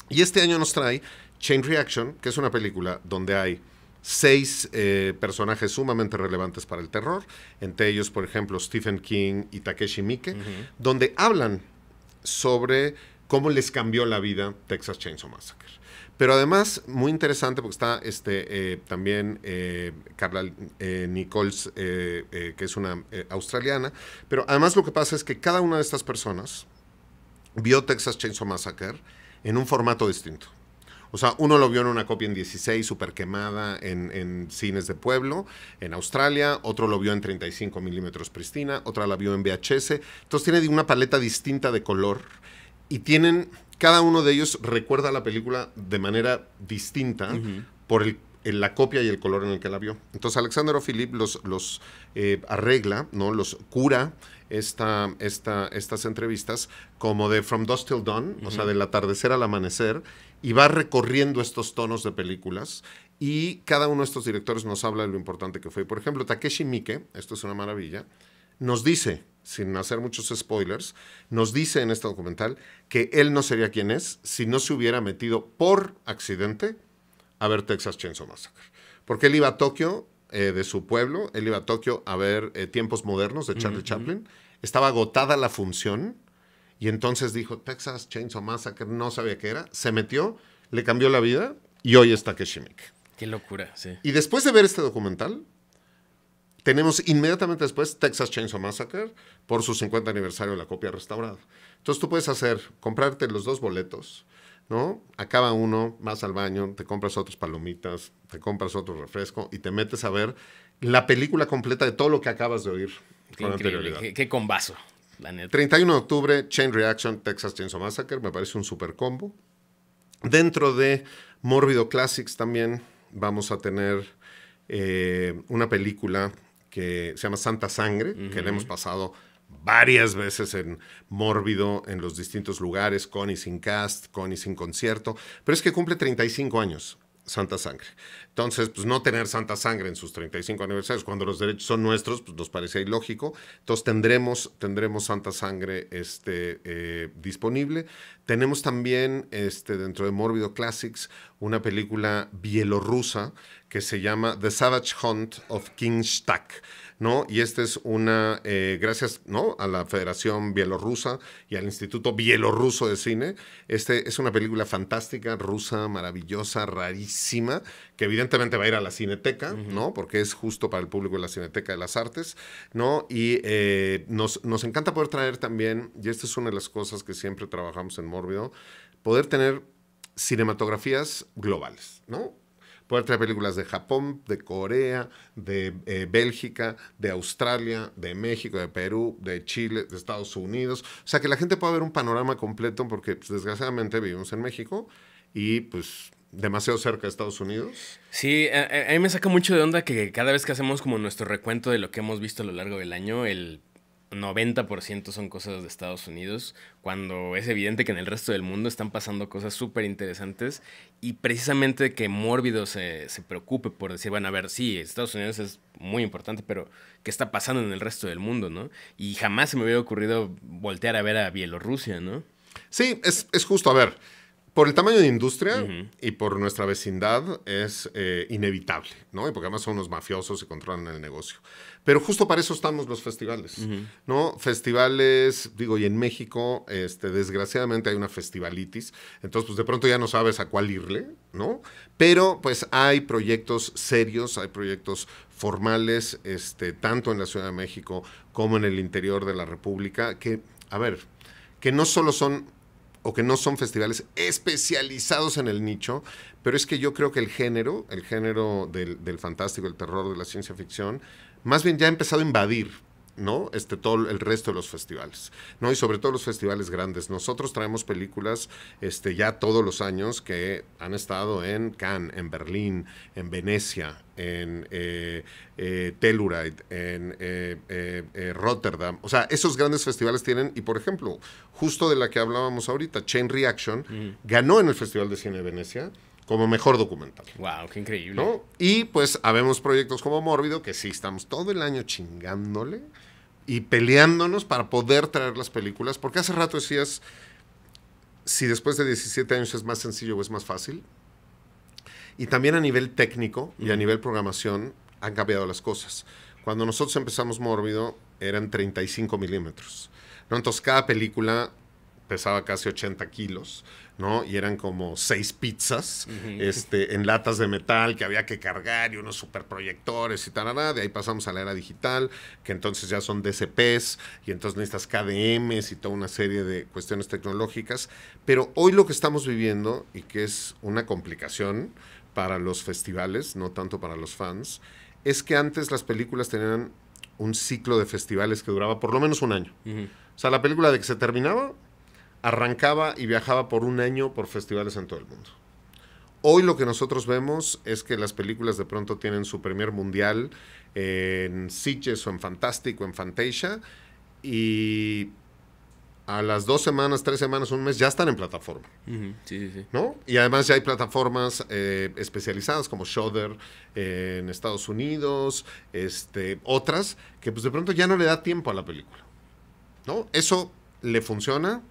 Y este año nos trae Chain Reaction, que es una película donde hay seis eh, personajes sumamente relevantes para el terror, entre ellos, por ejemplo, Stephen King y Takeshi Miike, donde hablan sobre cómo les cambió la vida Texas Chainsaw Massacre. Pero además, muy interesante, porque está este, eh, también eh, Carla Nichols, que es una australiana, pero además lo que pasa es que cada una de estas personas vio Texas Chainsaw Massacre en un formato distinto. O sea, uno lo vio en una copia en 16, super quemada en, cines de pueblo, en Australia, otro lo vio en 35 milímetros pristina, otra la vio en VHS. Entonces tiene una paleta distinta de color y tienen, cada uno de ellos recuerda la película de manera distinta por la copia y el color en el que la vio. Entonces Alexander O'Philip los, los eh, arregla, ¿no? los cura, esta, esta, estas entrevistas como de From Dusk Till Dawn, o sea, del atardecer al amanecer, y va recorriendo estos tonos de películas y cada uno de estos directores nos habla de lo importante que fue. Por ejemplo, Takeshi Miike, esto es una maravilla, nos dice, sin hacer muchos spoilers, nos dice en este documental que él no sería quien es si no se hubiera metido por accidente a ver Texas Chainsaw Massacre. Porque él iba a Tokio eh, de su pueblo, él iba a Tokio a ver eh, Tiempos Modernos de Charlie Chaplin, estaba agotada la función y entonces dijo Texas Chainsaw Massacre, no sabía qué era, se metió, le cambió la vida y hoy está Keshimek. Qué locura, sí. Y después de ver este documental, tenemos inmediatamente después Texas Chainsaw Massacre por su 50 aniversario la copia restaurada. Entonces tú puedes hacer, comprarte los dos boletos, ¿no? Acaba uno, vas al baño, te compras otras palomitas, te compras otro refresco y te metes a ver la película completa de todo lo que acabas de oír. Qué qué, combazo. 31 de octubre, Chain Reaction, Texas Chainsaw Massacre, me parece un super combo. Dentro de Mórbido Classics también vamos a tener eh, una película que se llama Santa Sangre, que le hemos pasado varias veces en Mórbido, en los distintos lugares, con y sin cast, con y sin concierto, pero es que cumple 35 años. Santa Sangre. Entonces, pues no tener Santa Sangre en sus 35 aniversarios, cuando los derechos son nuestros, pues nos parece ilógico. Entonces tendremos, tendremos Santa Sangre este, eh, disponible. Tenemos también este, dentro de Mórbido Classics una película bielorrusa que se llama The Savage Hunt of King ¿no? Y esta es una, eh, gracias ¿no? a la Federación Bielorrusa y al Instituto Bielorruso de Cine, este es una película fantástica, rusa, maravillosa, rarísima, que evidentemente va a ir a la Cineteca, ¿no? Porque es justo para el público de la Cineteca de las Artes, ¿no? Y eh, nos, encanta poder traer también, y esta es una de las cosas que siempre trabajamos en Mórbido, poder tener cinematografías globales, ¿no? Poder traer películas de Japón, de Corea, de eh, Bélgica, de Australia, de México, de Perú, de Chile, de Estados Unidos. O sea, que la gente pueda ver un panorama completo porque pues, desgraciadamente vivimos en México y pues demasiado cerca de Estados Unidos. Sí, a, mí me saca mucho de onda que cada vez que hacemos como nuestro recuento de lo que hemos visto a lo largo del año, el 90% son cosas de Estados Unidos, cuando es evidente que en el resto del mundo están pasando cosas súper interesantes y precisamente que Mórbido se, preocupe por decir, bueno, a ver, sí, Estados Unidos es muy importante, pero ¿qué está pasando en el resto del mundo, no? Y jamás se me hubiera ocurrido voltear a ver a Bielorrusia, ¿no? Sí, es, es justo, a ver. Por el tamaño de industria y por nuestra vecindad es eh, inevitable, ¿no? porque además son unos mafiosos y controlan el negocio. Pero justo para eso estamos los festivales, ¿no? Festivales, digo, y en México, este, desgraciadamente hay una festivalitis, entonces pues de pronto ya no sabes a cuál irle, ¿no? Pero pues hay proyectos serios, hay proyectos formales, este, tanto en la Ciudad de México como en el interior de la República, que, a ver, que no solo son o que no son festivales especializados en el nicho, pero es que yo creo que el género, el género del, fantástico, el terror, de la ciencia ficción, más bien ya ha empezado a invadir ¿no? Este, todo el resto de los festivales, ¿no? Y sobre todo los festivales grandes. Nosotros traemos películas este, ya todos los años que han estado en Cannes, en Berlín, en Venecia, en eh, eh, Telluride, en eh, Rotterdam. O sea, esos grandes festivales tienen, y por ejemplo, justo de la que hablábamos ahorita, Chain Reaction, ganó en el Festival de Cine de Venecia como mejor documental. ¡Wow! ¡Qué increíble! Y pues habemos proyectos como Mórbido, que sí estamos todo el año chingándole y peleándonos para poder traer las películas, porque hace rato decías, si después de 17 años es más sencillo o es más fácil. Y también a nivel técnico y a nivel programación han cambiado las cosas. Cuando nosotros empezamos Mórbido eran 35 milímetros. Entonces cada película pesaba casi 80 kilos, ¿no? Y eran como seis pizzas este, en latas de metal que había que cargar y unos superproyectores y tal, de ahí pasamos a la era digital, que entonces ya son DCPs y entonces necesitas KDMs y toda una serie de cuestiones tecnológicas, pero hoy lo que estamos viviendo y que es una complicación para los festivales, no tanto para los fans, es que antes las películas tenían un ciclo de festivales que duraba por lo menos un año. O sea, la película de que se terminaba, arrancaba y viajaba por un año por festivales en todo el mundo. Hoy lo que nosotros vemos es que las películas de pronto tienen su premier mundial en Sitches o en Fantastic o en Fantasia y a las dos semanas, tres semanas, un mes ya están en plataforma. ¿No? Y además ya hay plataformas eh, especializadas como Shudder eh, en Estados Unidos, este, otras que pues de pronto ya no le da tiempo a la película. ¿No? Eso le funciona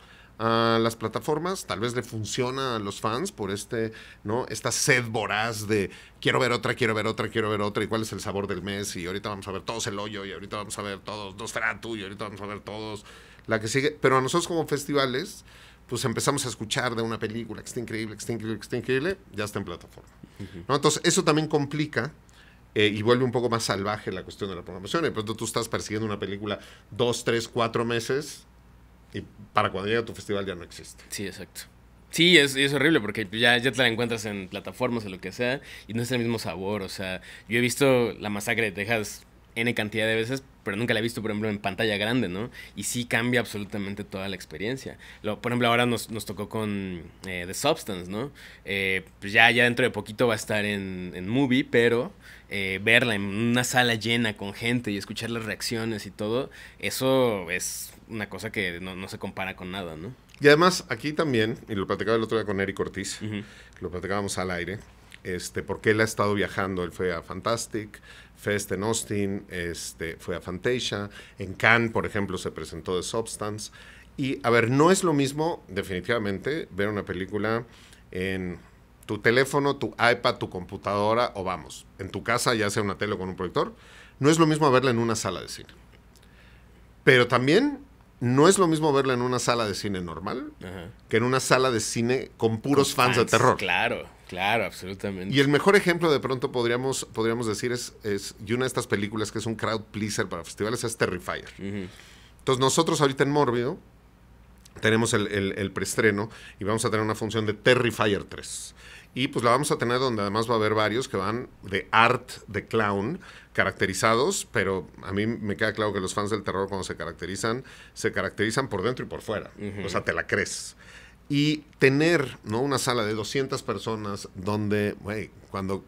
a las plataformas, tal vez le funciona a los fans por este, ¿no? Esta sed voraz de quiero ver otra, quiero ver otra, quiero ver otra, y cuál es el sabor del mes, y ahorita vamos a ver todos el hoyo, y ahorita vamos a ver todos dos y ahorita vamos a ver todos la que sigue. Pero a nosotros como festivales, pues empezamos a escuchar de una película que está increíble, que está increíble, que está increíble, ya está en plataforma. Entonces, eso también complica eh, y vuelve un poco más salvaje la cuestión de la programación. De pronto tú estás persiguiendo una película dos, tres, cuatro meses y para cuando a tu festival ya no existe. Sí, exacto. Sí, es, es horrible porque ya, ya te la encuentras en plataformas o lo que sea y no es el mismo sabor. O sea, yo he visto La Masacre de Texas N cantidad de veces, pero nunca la he visto, por ejemplo, en pantalla grande, ¿no? Y sí cambia absolutamente toda la experiencia. Lo, por ejemplo, ahora nos, nos tocó con eh, The Substance, ¿no? Eh, pues ya, ya dentro de poquito va a estar en, en movie, pero eh, verla en una sala llena con gente y escuchar las reacciones y todo, eso es una cosa que no, se compara con nada, ¿no? Y además, aquí también, y lo platicaba el otro día con Eric Ortiz, lo platicábamos al aire, este, porque él ha estado viajando, él fue a Fantastic, Fest en Austin, este, fue a Fantasia, en Cannes, por ejemplo, se presentó The Substance. Y, a ver, no es lo mismo, definitivamente, ver una película en tu teléfono, tu iPad, tu computadora, o vamos, en tu casa, ya sea una tele o con un proyector, no es lo mismo verla en una sala de cine. Pero también no es lo mismo verla en una sala de cine normal que en una sala de cine con puros fans, de terror. Claro, claro, absolutamente. Y el mejor ejemplo de pronto podríamos, podríamos decir es, y una de estas películas que es un crowd pleaser para festivales es Terrifier. Entonces nosotros ahorita en Mórbido tenemos el, el, el preestreno y vamos a tener una función de Terrifier 3 y pues la vamos a tener donde además va a haber varios que van de art de clown caracterizados, pero a mí me queda claro que los fans del terror cuando se caracterizan, se caracterizan por dentro y por fuera, o sea, te la crees. Y tener ¿no? una sala de 200 personas donde, güey, cuando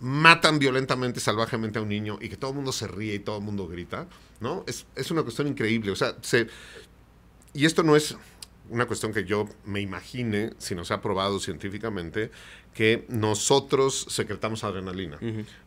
matan violentamente, salvajemente a un niño y que todo el mundo se ríe y todo el mundo grita, ¿no? Es, es una cuestión increíble, o sea, se... Y esto no es, una cuestión que yo me imagine, si no se ha probado científicamente, que nosotros secretamos adrenalina,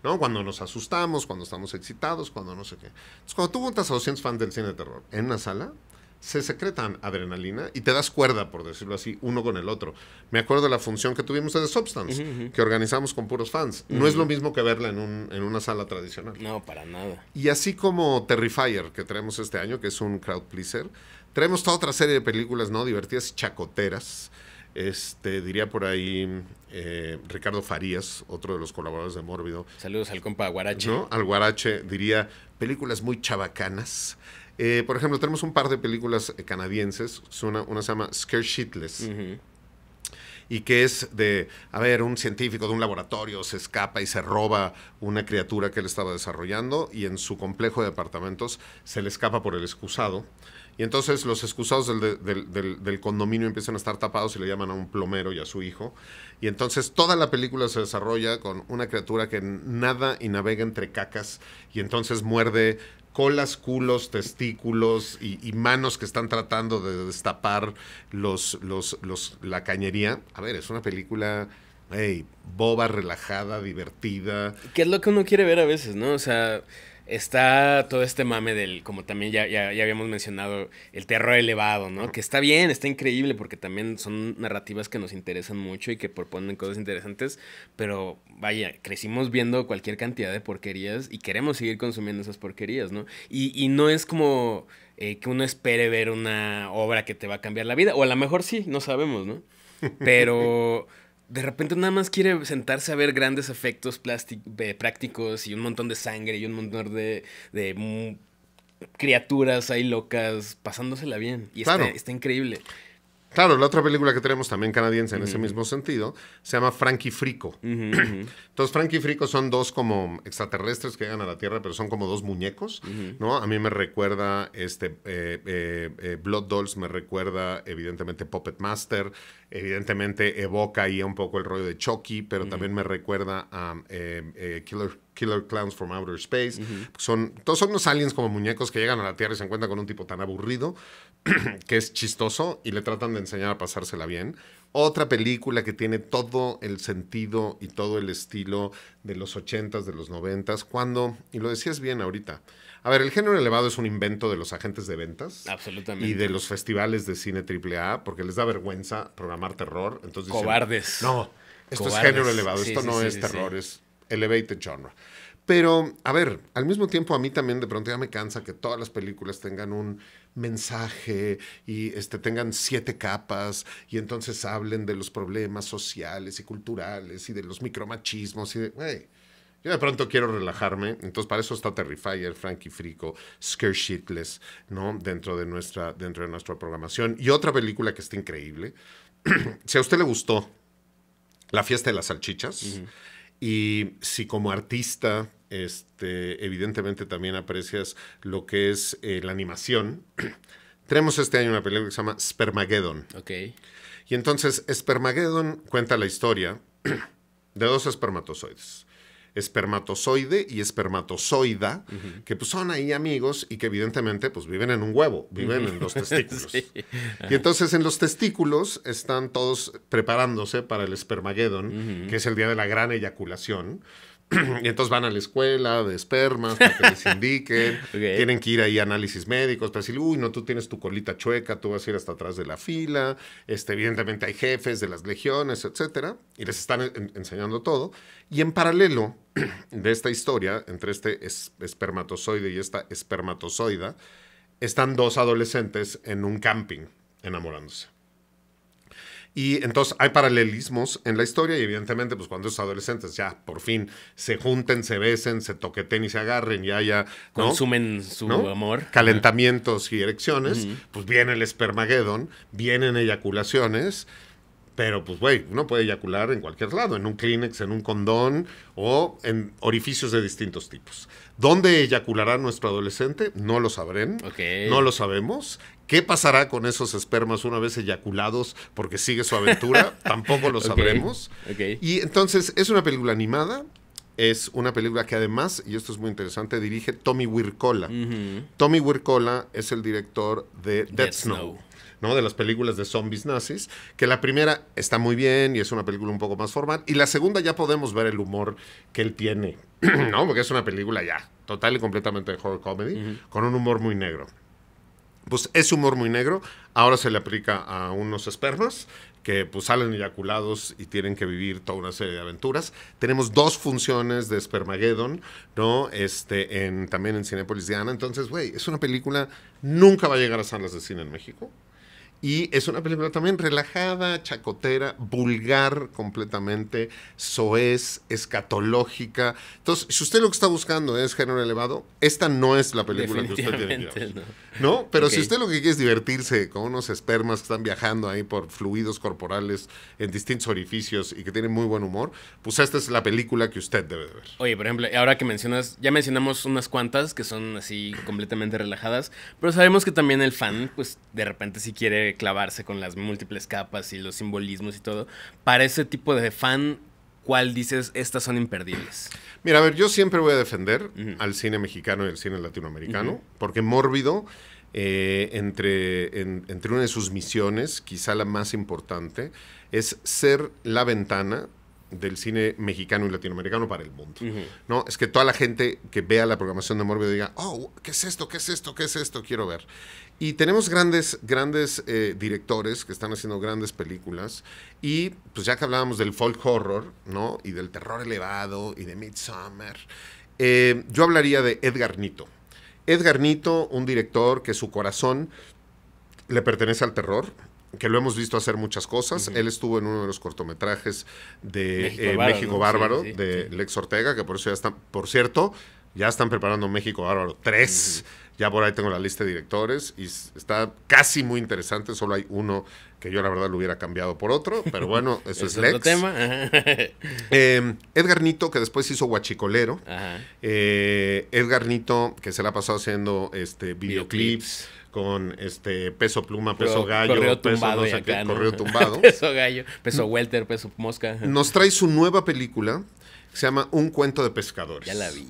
¿no? Cuando nos asustamos, cuando estamos excitados, cuando no sé qué. Entonces, cuando tú juntas a 200 fans del cine de terror en una sala, se secretan adrenalina y te das cuerda, por decirlo así, uno con el otro. Me acuerdo de la función que tuvimos de The Substance, que organizamos con puros fans. No es lo mismo que verla en, un, en, una sala tradicional. No, para nada. Y así como Terrifier, que traemos este año, que es un crowd pleaser, Traemos toda otra serie de películas, ¿no? Divertidas y chacoteras. Este, diría por ahí eh, Ricardo Farías, otro de los colaboradores de Mórbido. Saludos al compa Guarache. Al Guarache, diría películas muy chabacanas. Eh, por ejemplo, tenemos un par de películas eh, canadienses. Una, se llama Scare Shitless. y que es de, a ver, un científico de un laboratorio se escapa y se roba una criatura que él estaba desarrollando y en su complejo de apartamentos se le escapa por el excusado y entonces los excusados del, del, condominio empiezan a estar tapados y le llaman a un plomero y a su hijo. Y entonces toda la película se desarrolla con una criatura que nada y navega entre cacas y entonces muerde colas, culos, testículos y, manos que están tratando de destapar los, la cañería. A ver, es una película... boba, relajada, divertida. Que es lo que uno quiere ver a veces, ¿no? O sea, está todo este mame del, como también ya, ya, habíamos mencionado, el terror elevado, ¿no? Que está bien, está increíble, porque también son narrativas que nos interesan mucho y que proponen cosas interesantes, pero vaya, crecimos viendo cualquier cantidad de porquerías y queremos seguir consumiendo esas porquerías, ¿no? Y, y no es como eh, que uno espere ver una obra que te va a cambiar la vida, o a lo mejor sí, no sabemos, ¿no? [LAUGHS] Pero de repente nada más quiere sentarse a ver grandes efectos eh, prácticos y un montón de sangre y un montón de, criaturas ahí locas, pasándosela bien. Y está, increíble. Claro, la otra película que tenemos también canadiense en ese mismo sentido se llama Frankie Frico. [CLEARS THROAT] Entonces, Frankie Frico son dos como extraterrestres que llegan a la Tierra, pero son como dos muñecos, ¿no? A mí me recuerda este eh, eh, Blood Dolls, me recuerda evidentemente Puppet Master, evidentemente evoca ahí un poco el rollo de Chucky, pero también me recuerda a eh, eh, Killer, Clowns from Outer Space. son, todos son unos aliens como muñecos que llegan a la Tierra y se encuentran con un tipo tan aburrido [CLEARS THROAT] que es chistoso y le tratan de enseñar a pasársela bien. Otra película que tiene todo el sentido y todo el estilo de los ochentas, de los noventas, cuando, y lo decías bien ahorita, a ver, el género elevado es un invento de los agentes de ventas. Absolutamente. Y de los festivales de cine AAA, porque les da vergüenza programar terror. Entonces Cobardes. no, esto es género elevado, esto no es terror, es elevated genre. Pero, a ver, al mismo tiempo a mí también de pronto ya me cansa que todas las películas tengan un mensaje y este, tengan siete capas y entonces hablen de los problemas sociales y culturales y de los micromachismos y de... Yo de pronto quiero relajarme, entonces para eso está Terrifier, Frankie Frico, Scare Shitless, ¿no? Dentro de, nuestra, dentro de nuestra programación. Y otra película que está increíble. [CLEARS THROAT] si a usted le gustó La fiesta de las salchichas, y si como artista este, evidentemente también aprecias lo que es eh, la animación. [CLEARS THROAT] Tenemos este año una película que se llama Spermageddon. Ok. Y entonces, Spermageddon cuenta la historia [CLEARS THROAT] de dos espermatozoides espermatozoide y espermatozoida, que pues son ahí amigos y que evidentemente pues viven en un huevo, viven en los [LAUGHS] testículos. Y entonces en los testículos están todos preparándose para el espermageddon que es el día de la gran eyaculación. [CLEARS THROAT] y entonces van a la escuela de espermas para que les [LAUGHS] indiquen. Tienen que ir ahí a análisis médicos para decir, uy, no, tú tienes tu colita chueca, tú vas a ir hasta atrás de la fila. Este, evidentemente hay jefes de las legiones, etcétera. Y les están enseñando todo. Y en paralelo [CLEARS THROAT] de esta historia, entre este espermatozoide y esta espermatozoida, están dos adolescentes en un camping enamorándose. Y entonces hay paralelismos en la historia y evidentemente pues cuando esos adolescentes ya por fin se junten, se besen, se toqueten y se agarren y haya... Consumen su amor. Calentamientos y erecciones, pues viene el espermagedón, vienen eyaculaciones pero pues, güey, uno puede eyacular en cualquier lado, en un Kleenex, en un condón o en orificios de distintos tipos. ¿Dónde eyaculará nuestro adolescente? No lo sabrán. No lo sabemos. ¿Qué pasará con esos espermas una vez eyaculados porque sigue su aventura? [LAUGHS] Tampoco lo sabremos. Y entonces es una película animada, es una película que además, y esto es muy interesante, dirige Tommy Wirkola. Tommy Wirkola es el director de Dead, Snow. De las películas de zombies nazis, que la primera está muy bien y es una película un poco más formal, y la segunda ya podemos ver el humor que él tiene, [CLEARS THROAT] ¿no? Porque es una película ya total y completamente de horror comedy, con un humor muy negro. Pues ese humor muy negro ahora se le aplica a unos espermas que pues salen eyaculados y tienen que vivir toda una serie de aventuras. Tenemos dos funciones de Spermageddon, ¿no? Este, en, también en Cinepolis Diana. Entonces, güey, es una película, nunca va a llegar a salas de cine en México. Y es una película también relajada, chacotera, vulgar completamente, soez, escatológica. Entonces, si usted lo que está buscando es género elevado, esta no es la película que usted tiene que ver. No. Pero si usted lo que quiere es divertirse con unos espermas que están viajando ahí por fluidos corporales en distintos orificios y que tienen muy buen humor, pues esta es la película que usted debe ver. Oye, por ejemplo, ahora que mencionas, ya mencionamos unas cuantas que son así completamente relajadas, pero sabemos que también el fan, pues de repente si quiere clavarse con las múltiples capas y los simbolismos y todo, para ese tipo de fan, ¿cuál dices estas son imperdibles? Mira, a ver, yo siempre voy a defender al cine mexicano y al cine latinoamericano, porque Mórbido, eh, entre, entre una de sus misiones, quizá la más importante, es ser la ventana del cine mexicano y latinoamericano para el mundo. No, es que toda la gente que vea la programación de Mórbido diga, "Oh, ¿qué es esto? ¿Qué es esto? ¿Qué es esto? Quiero ver." Y tenemos grandes, grandes eh, directores que están haciendo grandes películas. Y pues ya que hablábamos del folk horror, ¿no? Y del terror elevado y de Midsummer, eh, yo hablaría de Edgar Nito. Edgar Nito, un director que su corazón le pertenece al terror, que lo hemos visto hacer muchas cosas. Él estuvo en uno de los cortometrajes de eh, México, Bárbaro, de Lex Ortega, que por eso ya están, por cierto, ya están preparando México Bárbaro 3. Ya por ahí tengo la lista de directores y está casi muy interesante, solo hay uno que yo la verdad lo hubiera cambiado por otro, pero bueno, [LAUGHS] eso es Lex. tema. [LAUGHS] Em, Edgar Nito, que después hizo Guachicolero. Eh, Edgar Nito, que se la ha pasado haciendo este, videoclips. con este peso pluma, peso gallo, correo tumbado, correo [LAUGHS] tumbado. peso gallo, peso welter, peso mosca. Nos trae su nueva película se llama Un cuento de pescadores. Ya la vi.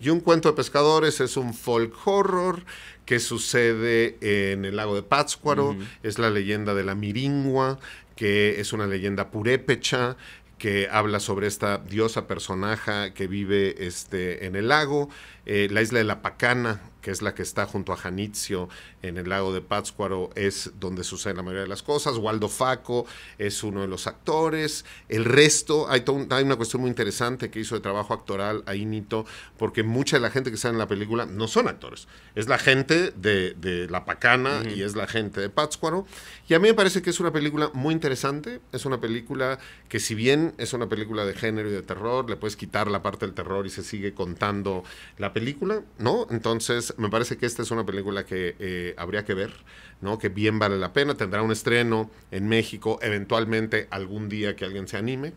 Y Un cuento de pescadores es un folk horror que sucede en el lago de Pátzcuaro, es la leyenda de la miringua, que es una leyenda purépecha, que habla sobre esta diosa personaje que vive este, en el lago, eh, la isla de la Pacana que es la que está junto a Janitzio en el lago de Pátzcuaro, es donde sucede la mayoría de las cosas. Waldo Faco es uno de los actores. El resto, hay, hay una cuestión muy interesante que hizo de trabajo actoral ahí Nito, porque mucha de la gente que está en la película no son actores. Es la gente de, La Pacana y es la gente de Pátzcuaro. Y a mí me parece que es una película muy interesante. Es una película que, si bien es una película de género y de terror, le puedes quitar la parte del terror y se sigue contando la película, ¿no? Entonces, me parece que esta es una película que eh, habría que ver, ¿no? Que bien vale la pena. Tendrá un estreno en México, eventualmente algún día que alguien se anime.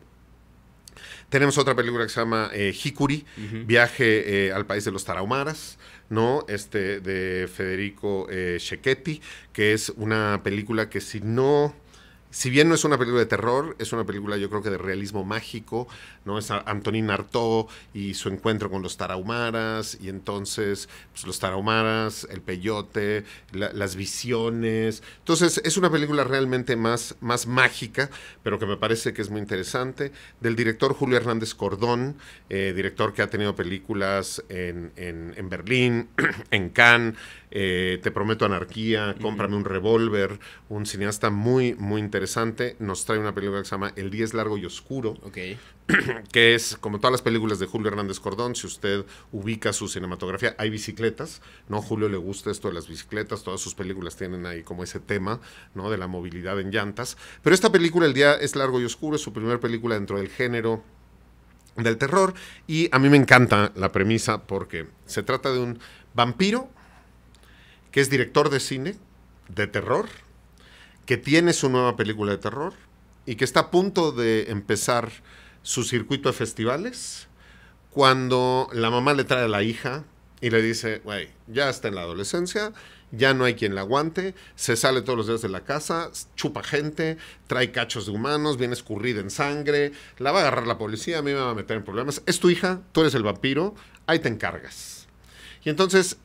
Tenemos otra película que se llama eh, Hikuri, Viaje eh, al País de los Tarahumaras, ¿no? Este de Federico Sheketi, que es una película que si no si bien no es una película de terror, es una película yo creo que de realismo mágico, ¿no? Es Antonín Artaud y su encuentro con los tarahumaras, y entonces pues, los tarahumaras, el peyote, las visiones. Entonces es una película realmente más, más mágica, pero que me parece que es muy interesante. Del director Julio Hernández Cordón, eh, director que ha tenido películas en, en Berlín, [CLEARS THROAT] en Cannes, eh, Te prometo anarquía, Cómprame un revólver, un cineasta muy, muy interesante. Nos trae una película que se llama El día es largo y oscuro, [CLEARS THROAT] que es como todas las películas de Julio Hernández Cordón, si usted ubica su cinematografía, hay bicicletas, ¿no? Julio le gusta esto de las bicicletas, todas sus películas tienen ahí como ese tema, ¿no? De la movilidad en llantas. Pero esta película, El día es largo y oscuro, es su primera película dentro del género del terror y a mí me encanta la premisa porque se trata de un vampiro que es director de cine, de terror, que tiene su nueva película de terror y que está a punto de empezar su circuito de festivales, cuando la mamá le trae a la hija y le dice, güey, ya está en la adolescencia, ya no hay quien la aguante, se sale todos los días de la casa, chupa gente, trae cachos de humanos, viene escurrida en sangre, la va a agarrar la policía, a mí me va a meter en problemas, es tu hija, tú eres el vampiro, ahí te encargas. Y entonces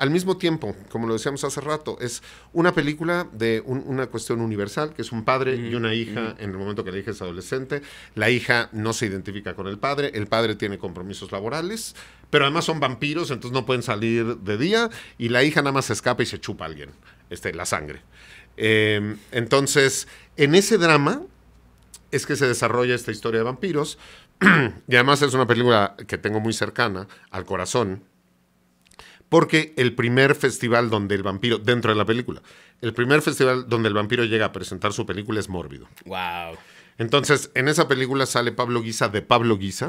al mismo tiempo, como lo decíamos hace rato, es una película de una cuestión universal, que es un padre y una hija en el momento que la hija es adolescente. La hija no se identifica con el padre, el padre tiene compromisos laborales, pero además son vampiros, entonces no pueden salir de día y la hija nada más se escapa y se chupa a alguien, este, la sangre. Em, entonces, en ese drama es que se desarrolla esta historia de vampiros, [CLEARS THROAT] y además es una película que tengo muy cercana al corazón, porque el primer festival donde el vampiro, dentro de la película, el primer festival donde el vampiro llega a presentar su película es Mórbido. ¡Wow! Entonces, en esa película sale Pablo Guisa de Pablo Guisa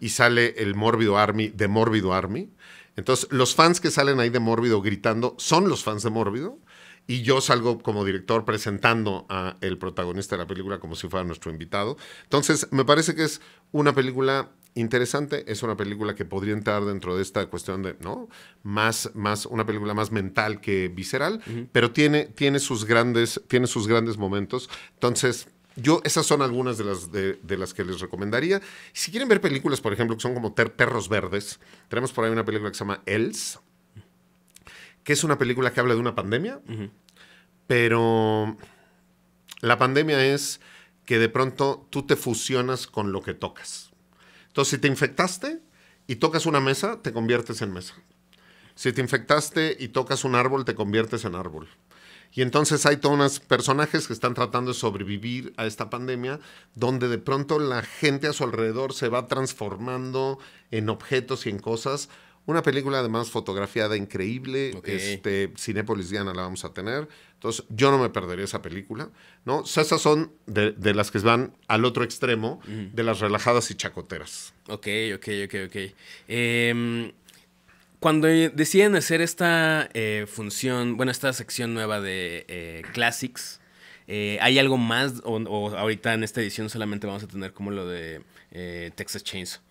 y sale el Mórbido Army de Mórbido Army. Entonces, los fans que salen ahí de Mórbido gritando son los fans de Mórbido y yo salgo como director presentando a el protagonista de la película como si fuera nuestro invitado. Entonces, me parece que es una película interesante, es una película que podría entrar dentro de esta cuestión de, ¿no? Más, más una película más mental que visceral, pero tiene, tiene, sus grandes, tiene sus grandes momentos. Entonces, yo, esas son algunas de las, de, las que les recomendaría. Si quieren ver películas, por ejemplo, que son como Perros Verdes, tenemos por ahí una película que se llama Els, que es una película que habla de una pandemia, pero la pandemia es que de pronto tú te fusionas con lo que tocas. Entonces, si te infectaste y tocas una mesa, te conviertes en mesa. Si te infectaste y tocas un árbol, te conviertes en árbol. Y entonces hay todos unos personajes que están tratando de sobrevivir a esta pandemia, donde de pronto la gente a su alrededor se va transformando en objetos y en cosas. Una película además fotografiada increíble. Este, Cinépolis Diana la vamos a tener. Entonces, yo no me perdería esa película, ¿no? esas son de, las que van al otro extremo, de las relajadas y chacoteras. Ok, ok, ok, ok. Em, cuando deciden hacer esta eh, función, bueno, esta sección nueva de eh, Classics, eh, ¿hay algo más? O, o, ahorita en esta edición solamente vamos a tener como lo de Texas Chainsaw?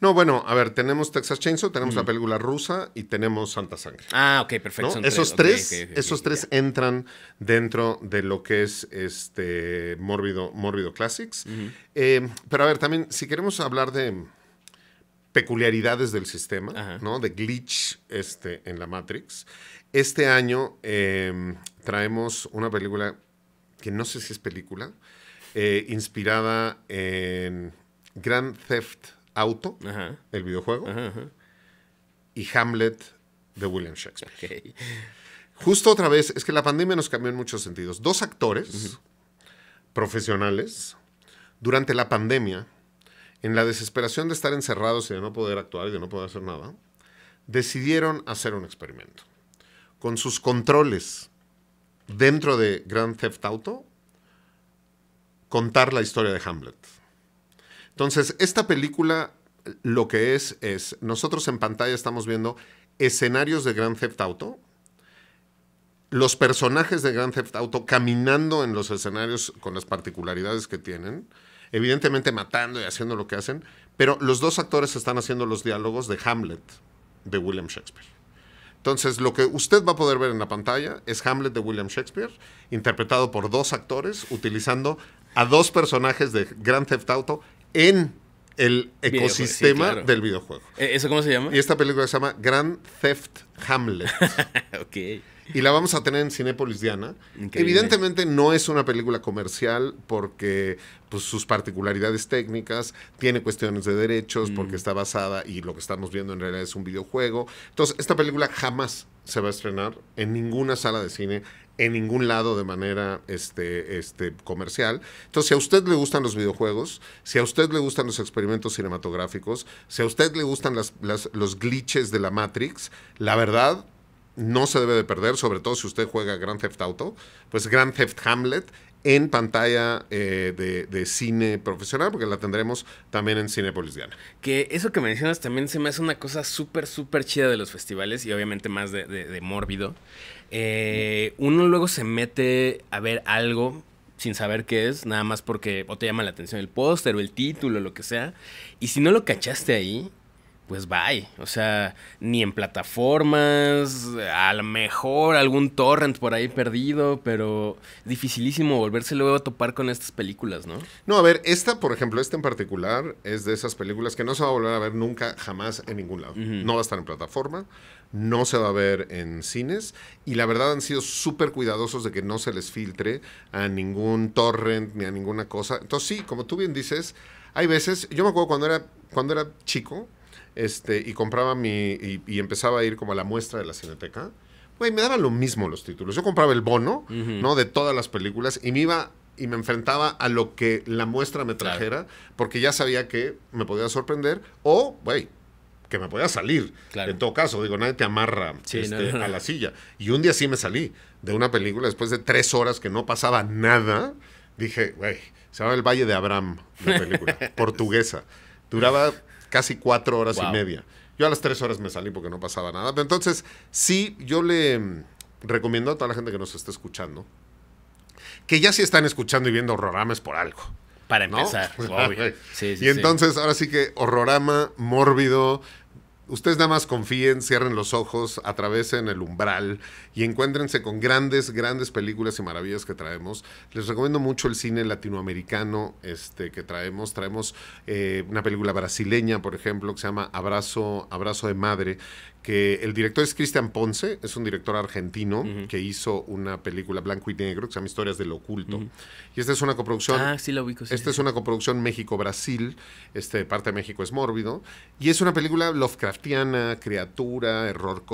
No, bueno, a ver, tenemos Texas Chainsaw, tenemos la película rusa y tenemos Santa Sangre. Ah, ok, perfecto. Esos tres, esos tres entran dentro de lo que es este Mórbido, Classics. Eh, pero a ver, también, si queremos hablar de peculiaridades del sistema, ¿no? De glitch este, en la Matrix. Este año em, traemos una película que no sé si es película, eh, inspirada en Grand Theft Auto, el videojuego, y Hamlet de William Shakespeare. Justo otra vez, es que la pandemia nos cambió en muchos sentidos. Dos actores profesionales, durante la pandemia, en la desesperación de estar encerrados y de no poder actuar y de no poder hacer nada, decidieron hacer un experimento. Con sus controles dentro de Grand Theft Auto, contar la historia de Hamlet. Entonces, esta película lo que es es, nosotros en pantalla estamos viendo escenarios de Grand Theft Auto, los personajes de Grand Theft Auto caminando en los escenarios con las particularidades que tienen, evidentemente matando y haciendo lo que hacen, pero los dos actores están haciendo los diálogos de Hamlet de William Shakespeare. Entonces, lo que usted va a poder ver en la pantalla es Hamlet de William Shakespeare, interpretado por dos actores, utilizando a dos personajes de Grand Theft Auto en el ecosistema del videojuego. Eh, ¿Eso cómo se llama? Y esta película se llama Grand Theft Hamlet. [LAUGHS] ok. Y la vamos a tener en Cinepolis, Diana. Evidentemente no es una película comercial porque pues, sus particularidades técnicas, tiene cuestiones de derechos, mm. porque está basada y lo que estamos viendo en realidad es un videojuego. Entonces, esta película jamás se va a estrenar en ninguna sala de cine en ningún lado de manera este, este, comercial. Entonces, si a usted le gustan los videojuegos, si a usted le gustan los experimentos cinematográficos, si a usted le gustan las, los glitches de la Matrix, la verdad no se debe de perder, sobre todo si usted juega Grand Theft Auto, pues Grand Theft Hamlet en pantalla eh, de, cine profesional, porque la tendremos también en cine Diana. Que eso que mencionas también se me hace una cosa súper, súper chida de los festivales y obviamente más de, de, de mórbido eh, uno luego se mete a ver algo sin saber qué es, nada más porque o te llama la atención el póster o el título, o lo que sea, y si no lo cachaste ahí, pues bye. O sea, ni en plataformas, a lo mejor algún torrent por ahí perdido, pero dificilísimo volverse luego a topar con estas películas, ¿no? No, a ver, esta, por ejemplo, esta en particular es de esas películas que no se va a volver a ver nunca, jamás en ningún lado. No va a estar en plataforma, no se va a ver en cines y la verdad han sido súper cuidadosos de que no se les filtre a ningún torrent ni a ninguna cosa. Entonces sí, como tú bien dices, hay veces, yo me acuerdo cuando era, cuando era chico, este, y compraba mi, y, empezaba a ir como a la muestra de la Cineteca, güey, me daban lo mismo los títulos. Yo compraba el bono, ¿no? De todas las películas y me iba y me enfrentaba a lo que la muestra me trajera, porque ya sabía que me podía sorprender o, güey, que me podía salir. En todo caso, digo, nadie te amarra este, a la silla. Y un día sí me salí de una película después de tres horas que no pasaba nada. Dije, güey, se llama El Valle de Abraham, la película [LAUGHS] portuguesa. Duraba casi cuatro horas y media. Yo a las tres horas me salí porque no pasaba nada. Pero entonces, sí, yo le mm, recomiendo a toda la gente que nos está escuchando que ya sí están escuchando y viendo horroramas por algo. Para empezar, [LAUGHS] obvio. y entonces, ahora sí que horrorama, mórbido, ustedes nada más confíen, cierren los ojos, atravesen el umbral y encuéntrense con grandes, grandes películas y maravillas que traemos. Les recomiendo mucho el cine latinoamericano este, que traemos. Traemos eh, una película brasileña, por ejemplo, que se llama Abrazo, Abrazo de Madre, que el director es Cristian Ponce, es un director argentino que hizo una película blanco y negro que se llama Historias del Oculto. Y esta es una coproducción. Ah, sí, ubico. esta es una coproducción México-Brasil. Este, parte de México es mórbido. Y es una película Lovecraft Lovecraftiana, criatura, error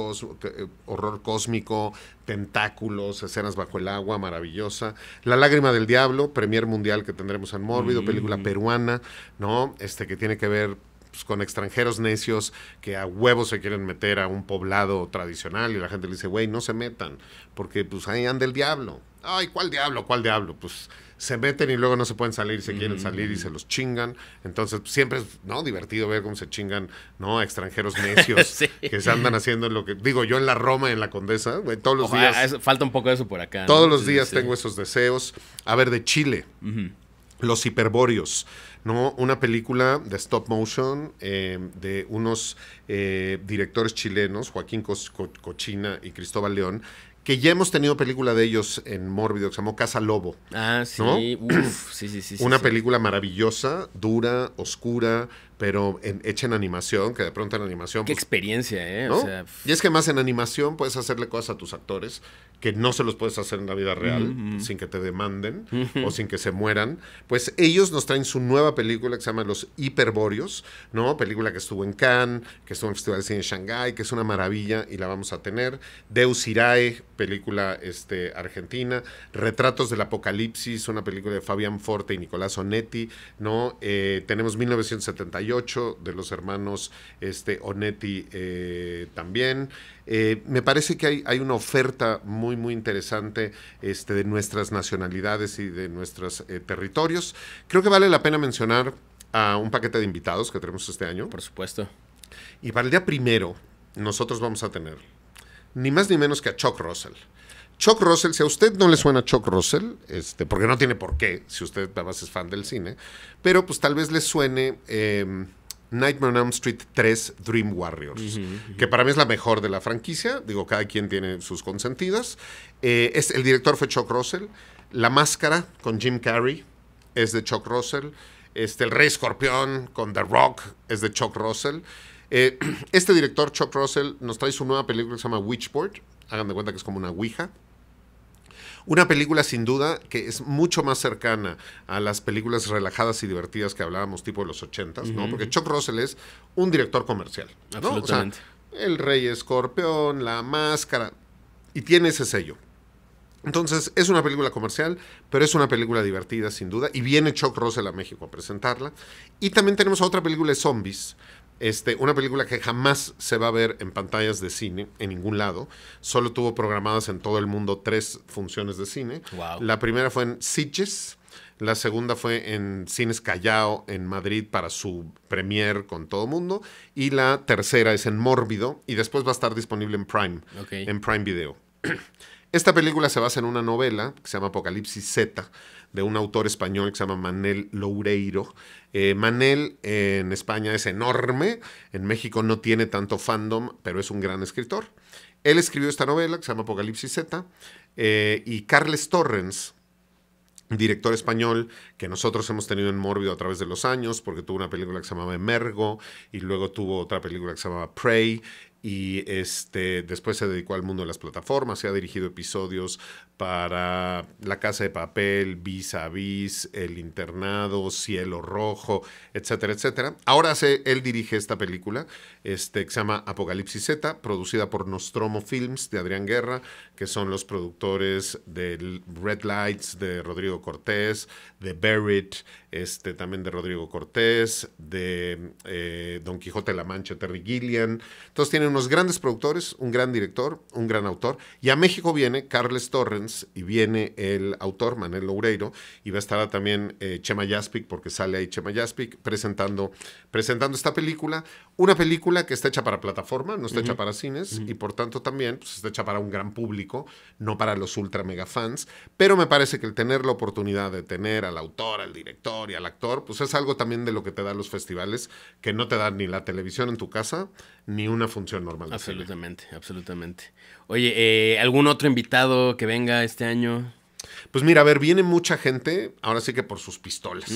eh, horror cósmico, tentáculos, escenas bajo el agua, maravillosa. La lágrima del diablo, premier mundial que tendremos en Mórbido, película mm. peruana, ¿no? Este que tiene que ver pues, con extranjeros necios que a huevo se quieren meter a un poblado tradicional y la gente le dice, güey, no se metan, porque pues ahí anda el diablo. Ay, ¿cuál diablo? ¿Cuál diablo? Pues se meten y luego no se pueden salir, se quieren salir y mm. se los chingan. Entonces, pues, siempre es ¿no? divertido ver cómo se chingan, ¿no? extranjeros necios [LAUGHS] que se andan haciendo lo que. Digo, yo en la Roma, en la Condesa, todos los ah, días. falta un poco de eso por acá. Todos los días tengo esos deseos. A ver, de Chile, los hiperbóreos. ¿no? Una película de stop motion em, de unos eh, directores chilenos, Joaquín Cochina y Cristóbal León, que ya hemos tenido película de ellos en Mórbido, que se llamó Casa Lobo. Ah, sí. sí, sí, [CLEARS THROAT] sí. Una película maravillosa, dura, oscura, pero en, hecha en animación, que de pronto en animación... Qué pues, experiencia, ¿eh? ¿no? y es que más en animación puedes hacerle cosas a tus actores que no se los puedes hacer en la vida real, sin que te demanden o sin que se mueran. Pues ellos nos traen su nueva película que se llama Los Hiperborios, ¿no? Película que estuvo en Cannes, que estuvo en el Festival de Cine de Shanghái, que es una maravilla y la vamos a tener. Deus Irae, película este, argentina. Retratos del Apocalipsis, una película de Fabián Forte y Nicolás Onetti, ¿no? Eh, tenemos 1978 de los hermanos este, Onetti eh, también. Eh, me parece que hay, una oferta muy, muy interesante este, de nuestras nacionalidades y de nuestros eh, territorios. Creo que vale la pena mencionar a un paquete de invitados que tenemos este año. Por supuesto. Y para el día primero, nosotros vamos a tener ni más ni menos que a Chuck Russell. Chuck Russell, si a usted no le suena Chuck Russell, este, porque no tiene por qué, si usted nada es fan del cine, pero pues tal vez le suene em, Nightmare on Elm Street 3 Dream Warriors, que para mí es la mejor de la franquicia, digo, cada quien tiene sus consentidas. Eh, es, el director fue Chuck Russell, La Máscara con Jim Carrey es de Chuck Russell, este, El Rey Escorpión con The Rock es de Chuck Russell. Eh, [CLEARS THROAT] este director, Chuck Russell, nos trae su nueva película que se llama Witchboard. Hagan de cuenta que es como una Ouija. Una película sin duda que es mucho más cercana a las películas relajadas y divertidas que hablábamos tipo de los ochentas, ¿no? Porque Chuck Russell es un director comercial, ¿no? el Rey Escorpión, La Máscara, y tiene ese sello. Entonces, es una película comercial, pero es una película divertida, sin duda, y viene Chuck Russell a México a presentarla. Y también tenemos otra película de zombies, este, una película que jamás se va a ver en pantallas de cine en ningún lado. Solo tuvo programadas en todo el mundo tres funciones de cine. La primera fue en Sitges, la segunda fue en Cines Callao, en Madrid, para su premier con todo el mundo. Y la tercera es en Mórbido. Y después va a estar disponible en Prime, en Prime Video. [CLEARS THROAT] Esta película se basa en una novela que se llama Apocalipsis Z, de un autor español que se llama Manel Loureiro. Eh, Manel en España es enorme, en México no tiene tanto fandom, pero es un gran escritor. Él escribió esta novela que se llama Apocalipsis Z eh, y Carles Torrens, director español que nosotros hemos tenido en Mórbido a través de los años, porque tuvo una película que se llamaba Emergo y luego tuvo otra película que se llamaba Prey y este, después se dedicó al mundo de las plataformas, se ha dirigido episodios para La Casa de Papel, Vis a Vis, El Internado, Cielo Rojo, etcétera, etcétera. Ahora él dirige esta película, este, que se llama Apocalipsis Z, producida por Nostromo Films de Adrián Guerra, que son los productores de Red Lights de Rodrigo Cortés, de Barrett, este, también de Rodrigo Cortés, de eh, Don Quijote de la Mancha, Terry Gillian. Entonces tienen unos grandes productores, un gran director, un gran autor. Y a México viene Carles Torrens, y viene el autor, Manuel Loureiro, y va a estar también eh, Chema Yaspic, porque sale ahí Chema Yaspic, presentando, presentando esta película. Una película que está hecha para plataforma, no está hecha para cines, y por tanto también pues, está hecha para un gran público, no para los ultra mega fans. Pero me parece que el tener la oportunidad de tener al autor, al director y al actor, pues es algo también de lo que te dan los festivales, que no te dan ni la televisión en tu casa, ni una función normal. Absolutamente, absolutamente. Oye, eh, ¿algún otro invitado que venga este año? Pues mira, a ver, viene mucha gente, ahora sí que por sus pistolas,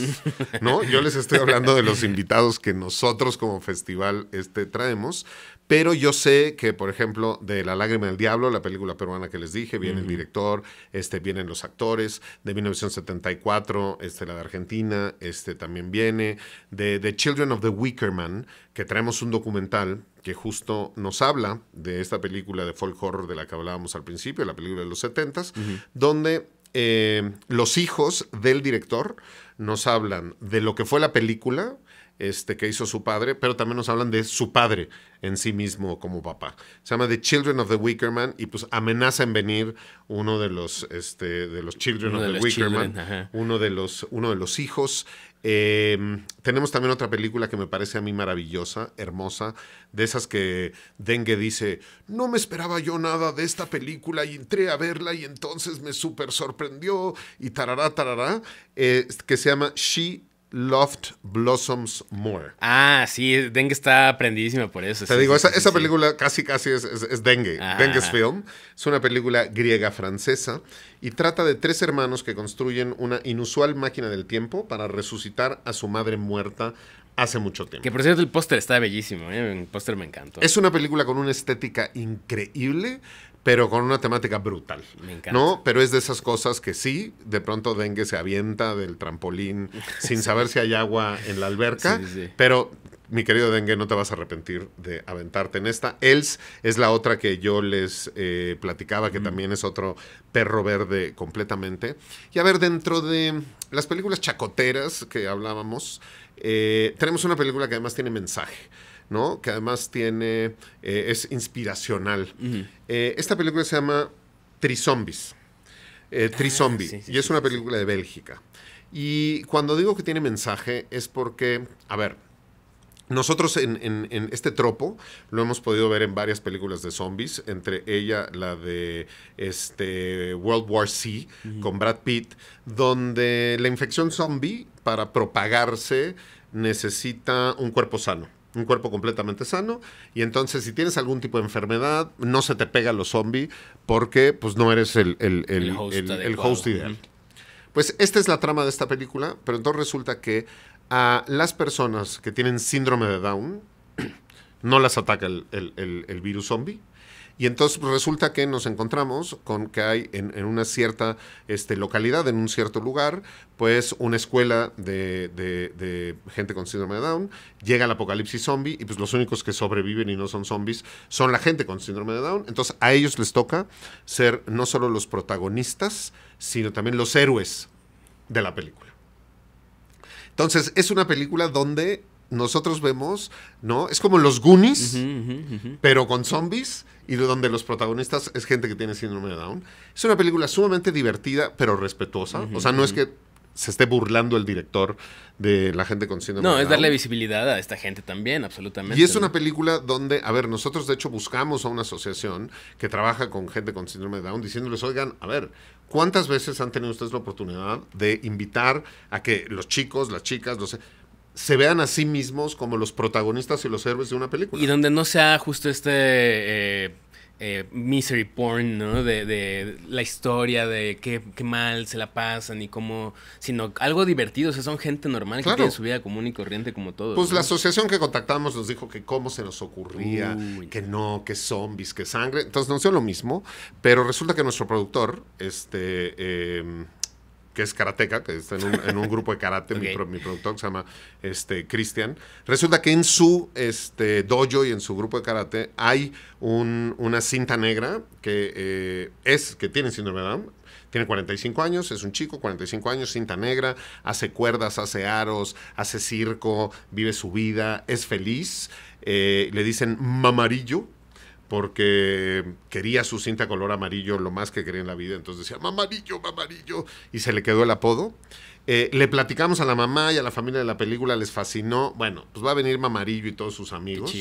¿no? Yo les estoy hablando de los [LAUGHS] invitados que nosotros como festival este, traemos, pero yo sé que, por ejemplo, de La Lágrima del Diablo, la película peruana que les dije, viene el director, este, vienen los actores, de 1974, este, la de Argentina, este también viene, de The Children of the Wicker Man, que traemos un documental que justo nos habla de esta película de folk horror de la que hablábamos al principio, la película de los 70s, donde eh, los hijos del director nos hablan de lo que fue la película, este, que hizo su padre, pero también nos hablan de su padre en sí mismo como papá. Se llama The Children of the Wicker Man y pues amenaza en venir uno de los, este, de los Children of the Wicker Man, uno de, los, uno de los hijos. Em, tenemos también otra película que me parece a mí maravillosa, hermosa, de esas que Dengue dice, no me esperaba yo nada de esta película y entré a verla y entonces me súper sorprendió y tarará, tarará, eh, que se llama She Loft Blossoms More. Ah, sí, Dengue está aprendidísima por eso. Te digo, esa, película casi, casi es, es, Dengue, Dengue's Film. Es una película griega-francesa y trata de tres hermanos que construyen una inusual máquina del tiempo para resucitar a su madre muerta hace mucho tiempo. Que por cierto el póster está bellísimo, ¿eh? el póster me encantó. Es una película con una estética increíble, pero con una temática brutal. Me encanta. ¿No? Pero es de esas cosas que sí, de pronto Dengue se avienta del trampolín [LAUGHS] sin saber si hay agua en la alberca, pero mi querido Dengue, no te vas a arrepentir de aventarte en esta. Els es la otra que yo les eh, platicaba, que también es otro perro verde completamente. Y a ver, dentro de las películas chacoteras que hablábamos, eh, tenemos una película que además tiene mensaje. Que además tiene, eh, es inspiracional. Eh, esta película se llama Trizombies. Eh, ah, tri y es una película de Bélgica. Y cuando digo que tiene mensaje es porque, a ver, nosotros en, este tropo lo hemos podido ver en varias películas de zombies, entre ella la de este World War C con Brad Pitt, donde la infección zombie para propagarse necesita un cuerpo sano un cuerpo completamente sano. Y entonces, si tienes algún tipo de enfermedad, no se te pega los zombies porque pues no eres el, host, host ideal. Pues esta es la trama de esta película, pero entonces resulta que a las personas que tienen síndrome de Down [CLEARS THROAT] no las ataca el virus zombie y entonces pues, resulta que nos encontramos con que hay en, una cierta este, localidad, en un cierto lugar, pues una escuela de, gente con síndrome de Down, llega el apocalipsis zombie y pues los únicos que sobreviven y no son zombies son la gente con síndrome de Down. Entonces a ellos les toca ser no solo los protagonistas, sino también los héroes de la película. Entonces es una película donde nosotros vemos, ¿no? Es como los Goonies, pero con zombies y donde los protagonistas es gente que tiene síndrome de Down. Es una película sumamente divertida, pero respetuosa. o sea, no es que se esté burlando el director de la gente con síndrome de Down. No, es darle visibilidad a esta gente también, absolutamente. Y es una película donde, a ver, nosotros de hecho buscamos a una asociación que trabaja con gente con síndrome de Down diciéndoles, oigan, a ver, ¿cuántas veces han tenido ustedes la oportunidad de invitar a que los chicos, las chicas, los... No sé, se vean a sí mismos como los protagonistas y los héroes de una película. Y donde no sea justo este eh, eh, misery porn, ¿no? De, de la historia, de qué, qué, mal se la pasan y cómo... Sino algo divertido, o sea, son gente normal que tiene su vida común y corriente como todos. Pues la asociación que contactamos nos dijo que cómo se nos ocurría, que no, que zombies, que sangre. Entonces no sé lo mismo, pero resulta que nuestro productor, este... Eh, que es karateca, que está en un, grupo de karate, mi, productor se llama este, Cristian. Resulta que en su este, dojo y en su grupo de karate hay una cinta negra que eh, es, que tiene síndrome de Down, tiene 45 años, es un chico, 45 años, cinta negra, hace cuerdas, hace aros, hace circo, vive su vida, es feliz. Eh, le dicen mamarillo porque quería su cinta color amarillo lo más que quería en la vida, entonces decía, mamarillo, mamarillo, y se le quedó el apodo. Eh, le platicamos a la mamá y a la familia de la película, les fascinó. Bueno, pues va a venir Mamarillo y todos sus amigos,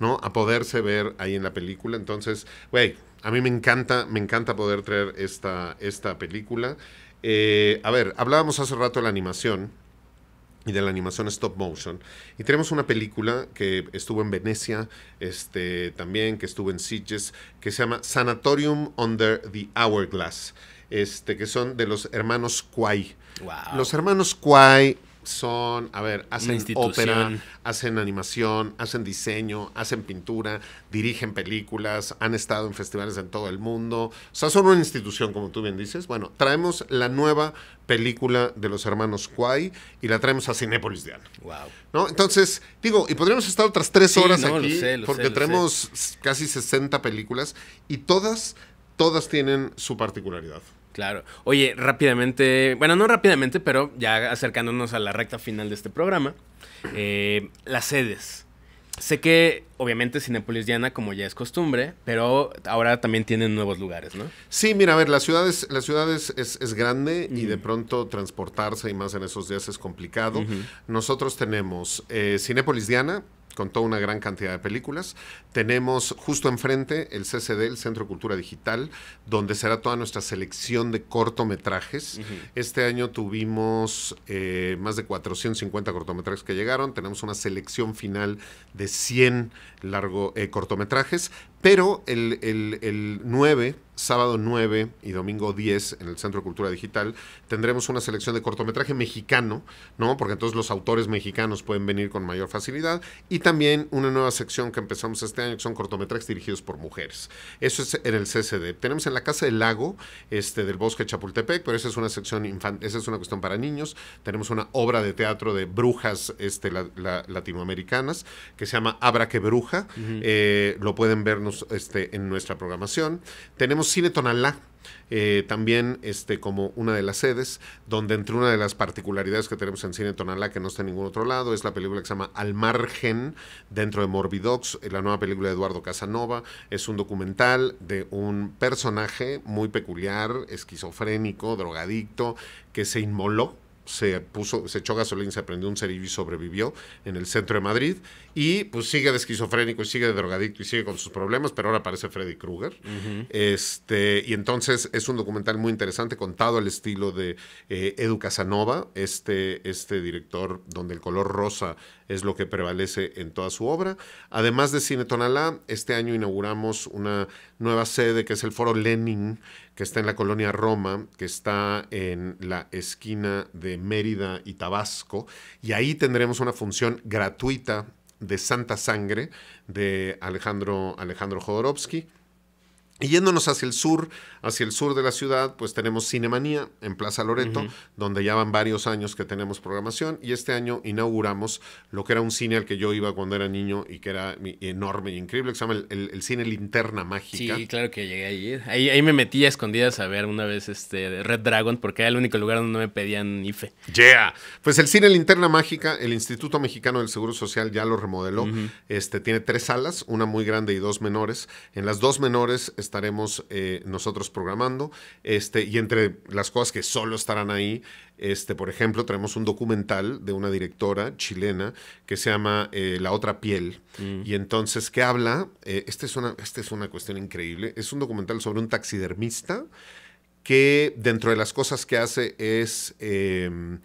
¿no? A poderse ver ahí en la película. Entonces, güey, a mí me encanta, me encanta poder traer esta, esta película. Eh, a ver, hablábamos hace rato de la animación y de la animación stop motion. Y tenemos una película que estuvo en Venecia, este, también que estuvo en Sitges, que se llama Sanatorium Under the Hourglass, este, que son de los hermanos Kwai, Los hermanos Kwai son, a ver, hacen ópera, hacen animación, hacen diseño, hacen pintura, dirigen películas, han estado en festivales en todo el mundo. O sea, son una institución, como tú bien dices. Bueno, traemos la nueva película de los hermanos Kwai y la traemos a Cinépolis de Wow. ¿No? Entonces, digo, y podríamos estar otras tres horas aquí, porque traemos casi 60 películas y todas, todas tienen su particularidad. Claro. Oye, rápidamente, bueno, no rápidamente, pero ya acercándonos a la recta final de este programa, eh, las sedes. Sé que, obviamente, Cinepolis Diana, como ya es costumbre, pero ahora también tienen nuevos lugares, ¿no? Sí, mira, a ver, la ciudad es, la ciudad es, es, grande y de pronto transportarse y más en esos días es complicado. Nosotros tenemos eh, Cinepolis Diana, con toda una gran cantidad de películas. Tenemos justo enfrente el CCD, el Centro de Cultura Digital, donde será toda nuestra selección de cortometrajes. Este año tuvimos eh, más de 450 cortometrajes que llegaron. Tenemos una selección final de 100 largo, eh, cortometrajes. Pero el, el, el 9, sábado 9 y domingo 10 en el Centro de Cultura Digital tendremos una selección de cortometraje mexicano, ¿no? Porque entonces los autores mexicanos pueden venir con mayor facilidad. Y también una nueva sección que empezamos este este que son cortometrajes dirigidos por mujeres. Eso es en el CCD. Tenemos en la Casa del Lago, este, del Bosque Chapultepec, pero esa es una sección esa es una cuestión para niños. Tenemos una obra de teatro de brujas este, latinoamericanas que se llama Abra que Bruja. Eh, lo pueden vernos este, en nuestra programación. Tenemos Cine Tonalá, eh, también este, como una de las sedes, donde entre una de las particularidades que tenemos en Cine Tonalá, que no está en ningún otro lado, es la película que se llama Al Margen, dentro de Morbidox, eh, la nueva película de Eduardo Casanova, es un documental de un personaje muy peculiar, esquizofrénico, drogadicto, que se inmoló se puso, se echó gasolina, se prendió un cerillo y sobrevivió en el centro de Madrid. Y pues sigue de esquizofrénico y sigue de drogadicto y sigue con sus problemas, pero ahora aparece Freddy Krueger. este, y entonces es un documental muy interesante, contado al estilo de eh, Edu Casanova, este, este director donde el color rosa es lo que prevalece en toda su obra. Además de Cine Tonalá, este año inauguramos una nueva sede que es el Foro Lenin, que está en la colonia Roma, que está en la esquina de Mérida y Tabasco, y ahí tendremos una función gratuita de Santa Sangre de Alejandro, Alejandro Jodorowsky. Y yéndonos hacia el sur, hacia el sur de la ciudad, pues tenemos Cinemanía en Plaza Loreto, donde ya van varios años que tenemos programación y este año inauguramos lo que era un cine al que yo iba cuando era niño y que era enorme y increíble, que se llama el, cine Linterna Mágica. Sí, claro que llegué ahí. ahí. ahí. me metí a escondidas a ver una vez este Red Dragon porque era el único lugar donde no me pedían IFE. Yeah. Pues el cine Linterna Mágica, el Instituto Mexicano del Seguro Social ya lo remodeló. Este tiene tres salas, una muy grande y dos menores. En las dos menores estaremos eh, nosotros programando. Este, y entre las cosas que solo estarán ahí, este, por ejemplo, tenemos un documental de una directora chilena que se llama eh, La otra piel. Mm. Y entonces, ¿qué habla? Eh, este esta es, este es una cuestión increíble. Es un documental sobre un taxidermista que dentro de las cosas que hace es em,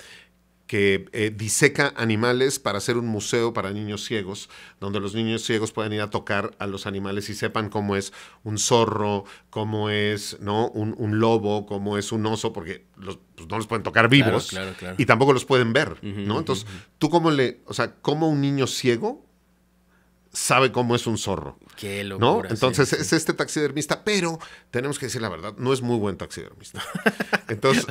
que eh, diseca animales para hacer un museo para niños ciegos, donde los niños ciegos puedan ir a tocar a los animales y sepan cómo es un zorro, cómo es ¿no? un, lobo, cómo es un oso, porque los, pues, no los pueden tocar vivos y tampoco los pueden ver. Entonces, ¿tú cómo le, o sea, cómo un niño ciego sabe cómo es un zorro. Qué locura. ¿no? Entonces es este taxidermista, pero tenemos que decir la verdad, no es muy buen taxidermista. [LAUGHS] Entonces,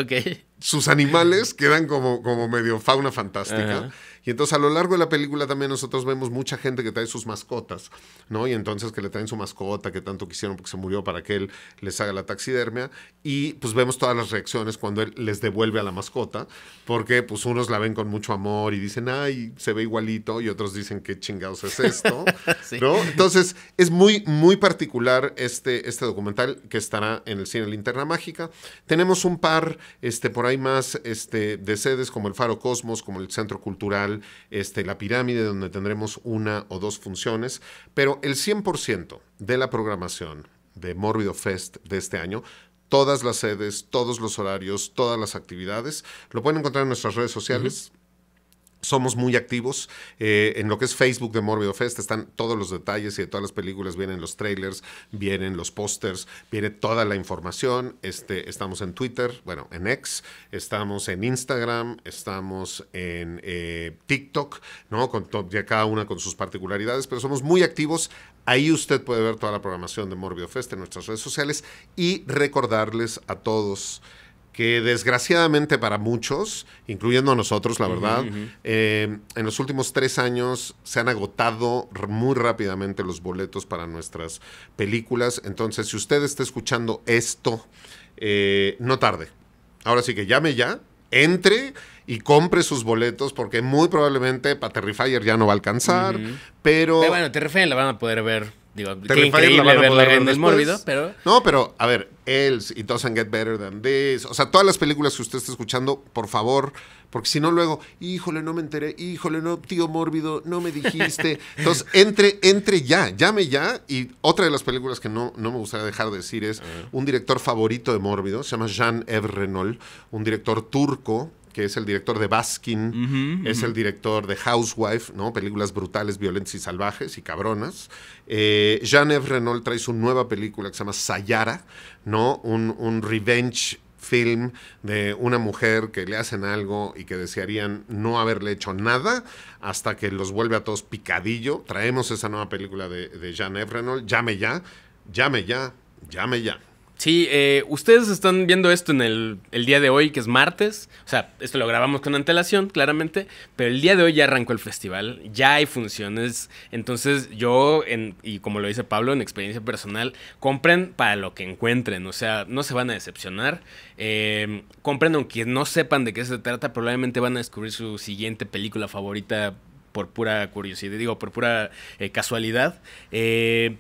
sus animales quedan como, como medio fauna fantástica. Y entonces a lo largo de la película también nosotros vemos mucha gente que trae sus mascotas, ¿no? Y entonces que le traen su mascota, que tanto quisieron porque se murió para que él les haga la taxidermia. Y pues vemos todas las reacciones cuando él les devuelve a la mascota, porque pues unos la ven con mucho amor y dicen, ay, se ve igualito, y otros dicen, qué chingados es esto, [LAUGHS] ¿no? Entonces es muy, muy particular este, este documental que estará en el cine Linterna Mágica. Tenemos un par, este, por ahí más, este, de sedes como el Faro Cosmos, como el Centro Cultural este, la pirámide, donde tendremos una o dos funciones, pero el 100% de la programación de Mórbido Fest de este año todas las sedes, todos los horarios, todas las actividades. Lo pueden encontrar en nuestras redes sociales somos muy activos eh, en lo que es Facebook de Morbido Fest. Están todos los detalles y de todas las películas vienen los trailers, vienen los pósters, viene toda la información. Este, estamos en Twitter, bueno, en X, estamos en Instagram, estamos en eh, TikTok, ¿no? Con ya cada una con sus particularidades, pero somos muy activos. Ahí usted puede ver toda la programación de Morbido Fest en nuestras redes sociales y recordarles a todos que desgraciadamente para muchos, incluyendo a nosotros, la verdad, eh, en los últimos tres años se han agotado muy rápidamente los boletos para nuestras películas. Entonces, si usted está escuchando esto, eh, no tarde. Ahora sí que llame ya, entre y compre sus boletos porque muy probablemente para Terrifier ya no va a alcanzar, pero... pero... bueno, Terrifier la van a poder ver. Digo, qué la van a poder ver en pero... No, pero, a ver, Else, It Doesn't Get Better Than This. O sea, todas las películas que usted está escuchando, por favor, porque si no luego, híjole, no me enteré, híjole, no, tío mórbido, no me dijiste. [LAUGHS] Entonces, entre, entre ya, llame ya. Y otra de las películas que no, no me gustaría dejar de decir es ah. un director favorito de mórbido, se llama Jean-Yves Renault, un director turco que es el director de Baskin, es el director de Housewife, ¿no? Películas brutales, violentas y salvajes y cabronas. Eh, jean eve Renault trae su nueva película que se llama Sayara, ¿no? Un, revenge film de una mujer que le hacen algo y que desearían no haberle hecho nada hasta que los vuelve a todos picadillo. Traemos esa nueva película de, de Jean Renault, Llame ya, llame ya, llame ya. Sí, eh, ustedes están viendo esto en el, día de hoy, que es martes. O sea, esto lo grabamos con antelación, claramente. Pero el día de hoy ya arrancó el festival, ya hay funciones. Entonces yo, y como lo dice Pablo, en experiencia personal, compren para lo que encuentren. O sea, no se van a decepcionar. Eh, compren aunque no sepan de qué se trata, probablemente van a descubrir su siguiente película favorita por pura curiosidad, digo, por pura eh, casualidad. Eh,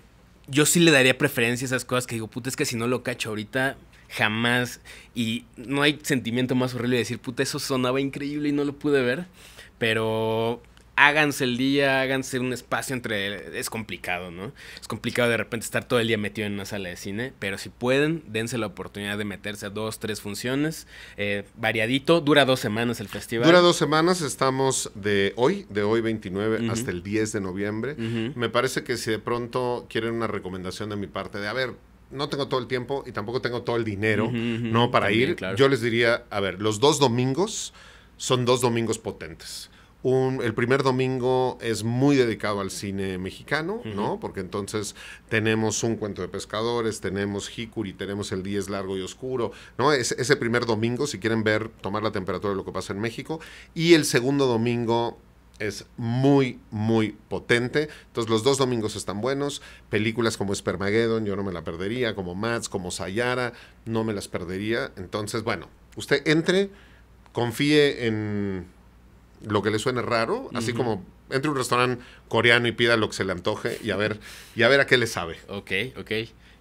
yo sí le daría preferencia a esas cosas que digo, puta, es que si no lo cacho ahorita, jamás. Y no hay sentimiento más horrible de decir, puta, eso sonaba increíble y no lo pude ver. Pero háganse el día, háganse un espacio entre... Es complicado, ¿no? Es complicado de repente estar todo el día metido en una sala de cine, pero si pueden, dense la oportunidad de meterse a dos, tres funciones, eh, variadito, dura dos semanas el festival. Dura dos semanas, estamos de hoy, de hoy 29 hasta el 10 de noviembre. Me parece que si de pronto quieren una recomendación de mi parte de, a ver, no tengo todo el tiempo y tampoco tengo todo el dinero, ¿no? Para ir, yo les diría, a ver, los dos domingos son dos domingos potentes el primer domingo es muy dedicado al cine mexicano, ¿no? Porque entonces tenemos un cuento de pescadores, tenemos Hikuri, tenemos el día es largo y oscuro, ¿no? ese primer domingo, si quieren ver, tomar la temperatura de lo que pasa en México. Y el segundo domingo es muy, muy potente. Entonces, los dos domingos están buenos. Películas como Spermageddon, yo no me la perdería, como Mats, como Sayara, no me las perdería. Entonces, bueno, usted entre, confíe en lo que le suene raro, así como entre a un restaurante coreano y pida lo que se le antoje y a ver, y a ver a qué le sabe. Ok, ok.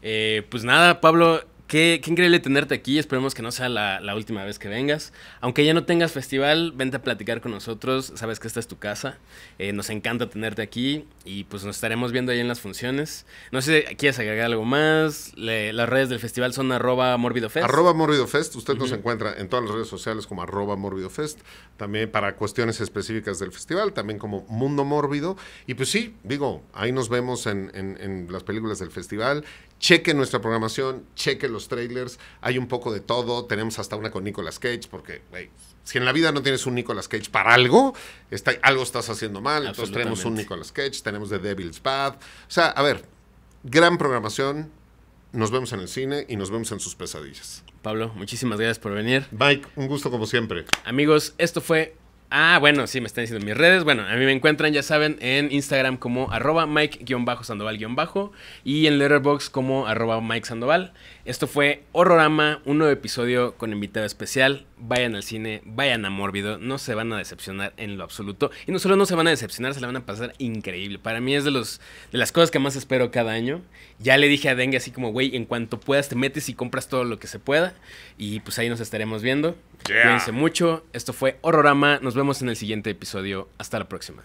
Eh, pues nada, Pablo, Qué, increíble tenerte aquí. Esperemos que no sea la, última vez que vengas. Aunque ya no tengas festival, vente a platicar con nosotros. Sabes que esta es tu casa. Eh, nos encanta tenerte aquí y pues nos estaremos viendo ahí en las funciones. No sé, ¿quieres agregar algo más? las redes del festival son arroba morbidofest. Arroba morbidofest. Usted nos encuentra en todas las redes sociales como arroba morbidofest. También para cuestiones específicas del festival, también como Mundo Mórbido. Y pues sí, digo, ahí nos vemos en, en las películas del festival. Chequen nuestra programación, chequen los trailers, hay un poco de todo, tenemos hasta una con Nicolas Cage, porque si en la vida no tienes un Nicolas Cage para algo, algo estás haciendo mal, entonces tenemos un Nicolas Cage, tenemos The Devil's Bad. o sea, a ver, gran programación, nos vemos en el cine y nos vemos en sus pesadillas. Pablo, muchísimas gracias por venir. Mike, un gusto como siempre. Amigos, esto fue Ah, bueno, sí, me están diciendo mis redes. Bueno, a mí me encuentran, ya saben, en Instagram como arroba Mike-Sandoval- y en Letterboxd como arroba Mike Sandoval. Esto fue Horrorama, un nuevo episodio con invitado especial. Vayan al cine, vayan a Mórbido, no se van a decepcionar en lo absoluto. Y no solo no se van a decepcionar, se la van a pasar increíble. Para mí es de, los, de las cosas que más espero cada año. Ya le dije a Dengue así como, güey, en cuanto puedas te metes y compras todo lo que se pueda. Y pues ahí nos estaremos viendo. Cuídense mucho. Esto fue Horrorama. Nos vemos en el siguiente episodio. Hasta la próxima.